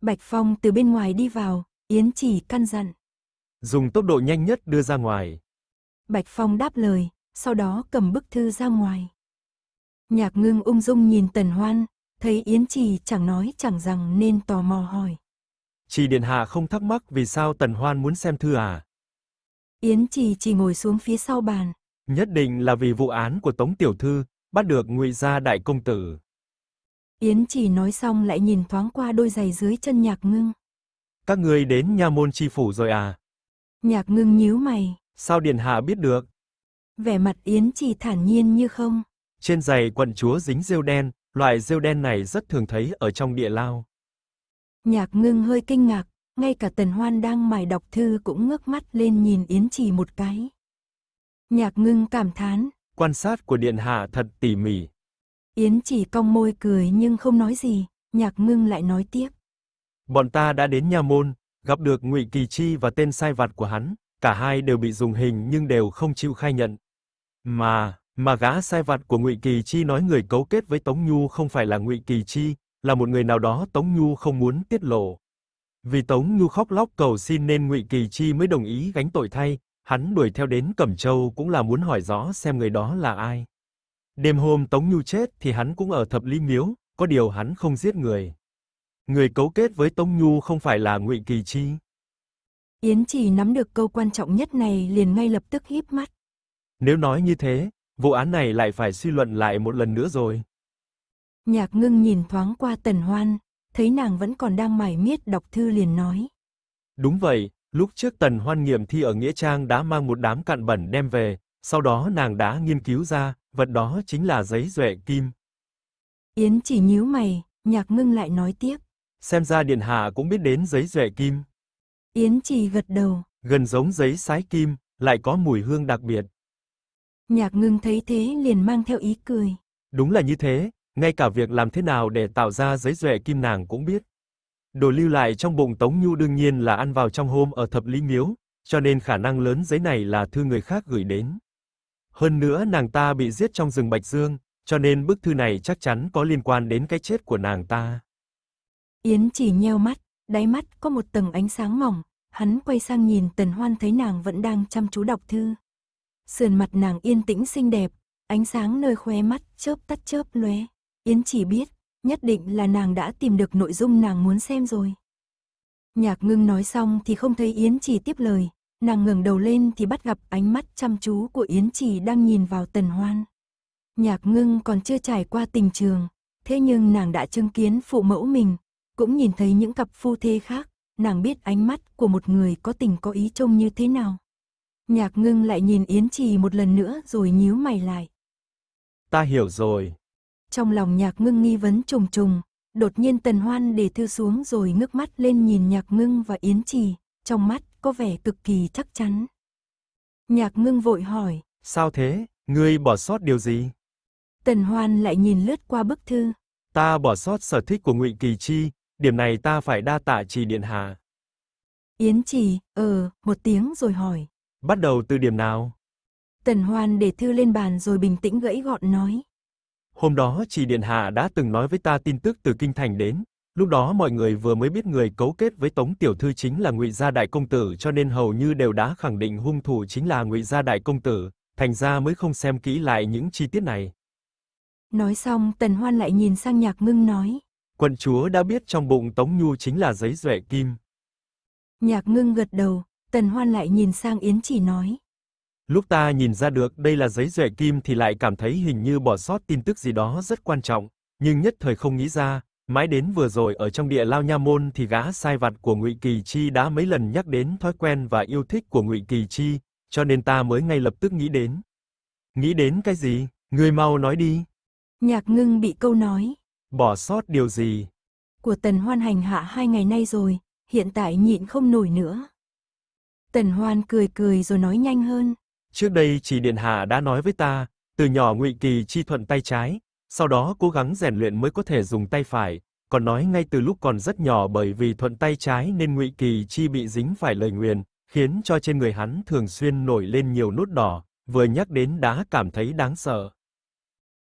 Bạch Phong từ bên ngoài đi vào, Yến chỉ căn dặn. Dùng tốc độ nhanh nhất đưa ra ngoài. Bạch Phong đáp lời, sau đó cầm bức thư ra ngoài. Nhạc ngưng ung dung nhìn Tần Hoan, thấy Yến Chỉ chẳng nói chẳng rằng nên tò mò hỏi. Trì Điện Hạ không thắc mắc vì sao Tần Hoan muốn xem thư à? Yến Trì chỉ ngồi xuống phía sau bàn. Nhất định là vì vụ án của Tống Tiểu Thư, bắt được ngụy gia đại công tử. Yến Trì nói xong lại nhìn thoáng qua đôi giày dưới chân nhạc ngưng. Các người đến nha môn tri phủ rồi à? Nhạc ngưng nhíu mày. Sao Điện Hạ biết được? Vẻ mặt Yến Trì thản nhiên như không. Trên giày quận chúa dính rêu đen, loại rêu đen này rất thường thấy ở trong địa lao. Nhạc ngưng hơi kinh ngạc, ngay cả tần hoan đang mải đọc thư cũng ngước mắt lên nhìn Yến Trì một cái. Nhạc ngưng cảm thán. Quan sát của Điện Hạ thật tỉ mỉ. Yến Trì cong môi cười nhưng không nói gì, nhạc ngưng lại nói tiếp. Bọn ta đã đến nhà môn, gặp được ngụy Kỳ Chi và tên sai vặt của hắn, cả hai đều bị dùng hình nhưng đều không chịu khai nhận. Mà, mà gã sai vặt của ngụy Kỳ Chi nói người cấu kết với Tống Nhu không phải là ngụy Kỳ Chi, là một người nào đó Tống Nhu không muốn tiết lộ. Vì Tống Nhu khóc lóc cầu xin nên Ngụy Kỳ Chi mới đồng ý gánh tội thay, hắn đuổi theo đến Cẩm Châu cũng là muốn hỏi rõ xem người đó là ai. Đêm hôm Tống Nhu chết thì hắn cũng ở Thập Lý Miếu, có điều hắn không giết người. Người cấu kết với Tống Nhu không phải là Ngụy Kỳ Chi. Yến Trì nắm được câu quan trọng nhất này liền ngay lập tức híp mắt. Nếu nói như thế, vụ án này lại phải suy luận lại một lần nữa rồi. Nhạc ngưng nhìn thoáng qua tần hoan, thấy nàng vẫn còn đang mải miết đọc thư liền nói. Đúng vậy, lúc trước tần hoan nghiệm thi ở Nghĩa Trang đã mang một đám cạn bẩn đem về, sau đó nàng đã nghiên cứu ra, vật đó chính là giấy duệ kim. Yến chỉ nhíu mày, nhạc ngưng lại nói tiếp. Xem ra Điện Hạ cũng biết đến giấy duệ kim. Yến chỉ gật đầu. Gần giống giấy sái kim, lại có mùi hương đặc biệt. Nhạc ngưng thấy thế liền mang theo ý cười. Đúng là như thế, ngay cả việc làm thế nào để tạo ra giấy duệ kim nàng cũng biết. Đồ lưu lại trong bụng Tống Nhu đương nhiên là ăn vào trong hôm ở Thập Lý Miếu, cho nên khả năng lớn giấy này là thư người khác gửi đến. Hơn nữa nàng ta bị giết trong rừng Bạch Dương, cho nên bức thư này chắc chắn có liên quan đến cái chết của nàng ta. Yến chỉ nheo mắt, đáy mắt có một tầng ánh sáng mỏng, hắn quay sang nhìn Tần Hoan thấy nàng vẫn đang chăm chú đọc thư. Sườn mặt nàng yên tĩnh xinh đẹp, ánh sáng nơi khóe mắt chớp tắt chớp lóe. Yến chỉ biết, nhất định là nàng đã tìm được nội dung nàng muốn xem rồi. Nhạc ngưng nói xong thì không thấy Yến chỉ tiếp lời, nàng ngẩng đầu lên thì bắt gặp ánh mắt chăm chú của Yến chỉ đang nhìn vào tần hoan. Nhạc ngưng còn chưa trải qua tình trường, thế nhưng nàng đã chứng kiến phụ mẫu mình, cũng nhìn thấy những cặp phu thê khác, nàng biết ánh mắt của một người có tình có ý trông như thế nào. Nhạc ngưng lại nhìn Yến Trì một lần nữa rồi nhíu mày lại. Ta hiểu rồi. Trong lòng nhạc ngưng nghi vấn trùng trùng, đột nhiên tần hoan để thư xuống rồi ngước mắt lên nhìn nhạc ngưng và yến trì, trong mắt có vẻ cực kỳ chắc chắn. Nhạc ngưng vội hỏi. Sao thế, ngươi bỏ sót điều gì? Tần hoan lại nhìn lướt qua bức thư. Ta bỏ sót sở thích của ngụy Kỳ Chi, điểm này ta phải đa tạ trì điện hạ. Yến trì, ờ, một tiếng rồi hỏi. Bắt đầu từ điểm nào? Tần Hoan để thư lên bàn rồi bình tĩnh gãy gọn nói. Hôm đó Trì Điện Hạ đã từng nói với ta tin tức từ kinh thành đến, lúc đó mọi người vừa mới biết người cấu kết với Tống tiểu thư chính là Ngụy gia đại công tử, cho nên hầu như đều đã khẳng định hung thủ chính là Ngụy gia đại công tử, thành ra mới không xem kỹ lại những chi tiết này. Nói xong, Tần Hoan lại nhìn sang Nhạc Ngưng nói, quận chúa đã biết trong bụng Tống Nhu chính là giấy duệ kim. Nhạc Ngưng gật đầu, Tần Hoan lại nhìn sang Yến Chỉ nói, Lúc ta nhìn ra được đây là giấy duệ kim thì lại cảm thấy hình như bỏ sót tin tức gì đó rất quan trọng, nhưng nhất thời không nghĩ ra, mãi đến vừa rồi ở trong địa lao nha môn thì gã sai vặt của Ngụy Kỳ Chi đã mấy lần nhắc đến thói quen và yêu thích của Ngụy Kỳ Chi, cho nên ta mới ngay lập tức nghĩ đến. Nghĩ đến cái gì? Ngươi mau nói đi. Nhạc Ngưng bị câu nói. Bỏ sót điều gì? Của Tần Hoan hành hạ hai ngày nay rồi, hiện tại nhịn không nổi nữa. Tần Hoan cười cười rồi nói nhanh hơn. Trước đây chỉ điện hạ đã nói với ta, từ nhỏ Ngụy Kỳ chi thuận tay trái, sau đó cố gắng rèn luyện mới có thể dùng tay phải, còn nói ngay từ lúc còn rất nhỏ bởi vì thuận tay trái nên Ngụy Kỳ chi bị dính phải lời nguyền, khiến cho trên người hắn thường xuyên nổi lên nhiều nốt đỏ, vừa nhắc đến đã cảm thấy đáng sợ.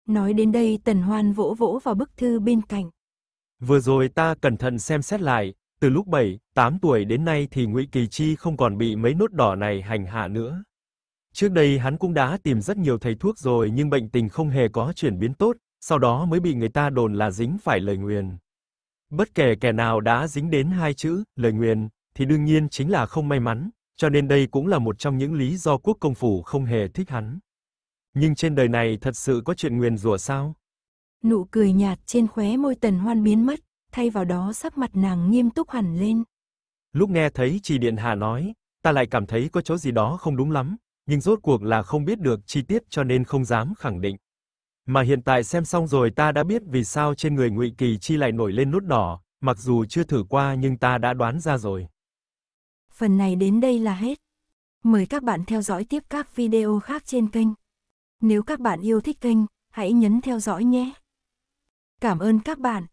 Nói đến đây, Tần Hoan vỗ vỗ vào bức thư bên cạnh. Vừa rồi ta cẩn thận xem xét lại, từ lúc 7, 8 tuổi đến nay thì Ngụy Kỳ Chi không còn bị mấy nốt đỏ này hành hạ nữa. Trước đây hắn cũng đã tìm rất nhiều thầy thuốc rồi nhưng bệnh tình không hề có chuyển biến tốt, sau đó mới bị người ta đồn là dính phải lời nguyền. Bất kể kẻ nào đã dính đến hai chữ lời nguyền thì đương nhiên chính là không may mắn, cho nên đây cũng là một trong những lý do quốc công phủ không hề thích hắn. Nhưng trên đời này thật sự có chuyện nguyền rủa sao? Nụ cười nhạt trên khóe môi Tần Hoan biến mất, thay vào đó sắc mặt nàng nghiêm túc hẳn lên. Lúc nghe thấy Trì Điện Hà nói, ta lại cảm thấy có chỗ gì đó không đúng lắm, nhưng rốt cuộc là không biết được chi tiết cho nên không dám khẳng định. Mà hiện tại xem xong rồi ta đã biết vì sao trên người Ngụy Kỳ Chi lại nổi lên nút đỏ, mặc dù chưa thử qua nhưng ta đã đoán ra rồi. Phần này đến đây là hết. Mời các bạn theo dõi tiếp các video khác trên kênh. Nếu các bạn yêu thích kênh, hãy nhấn theo dõi nhé. Cảm ơn các bạn.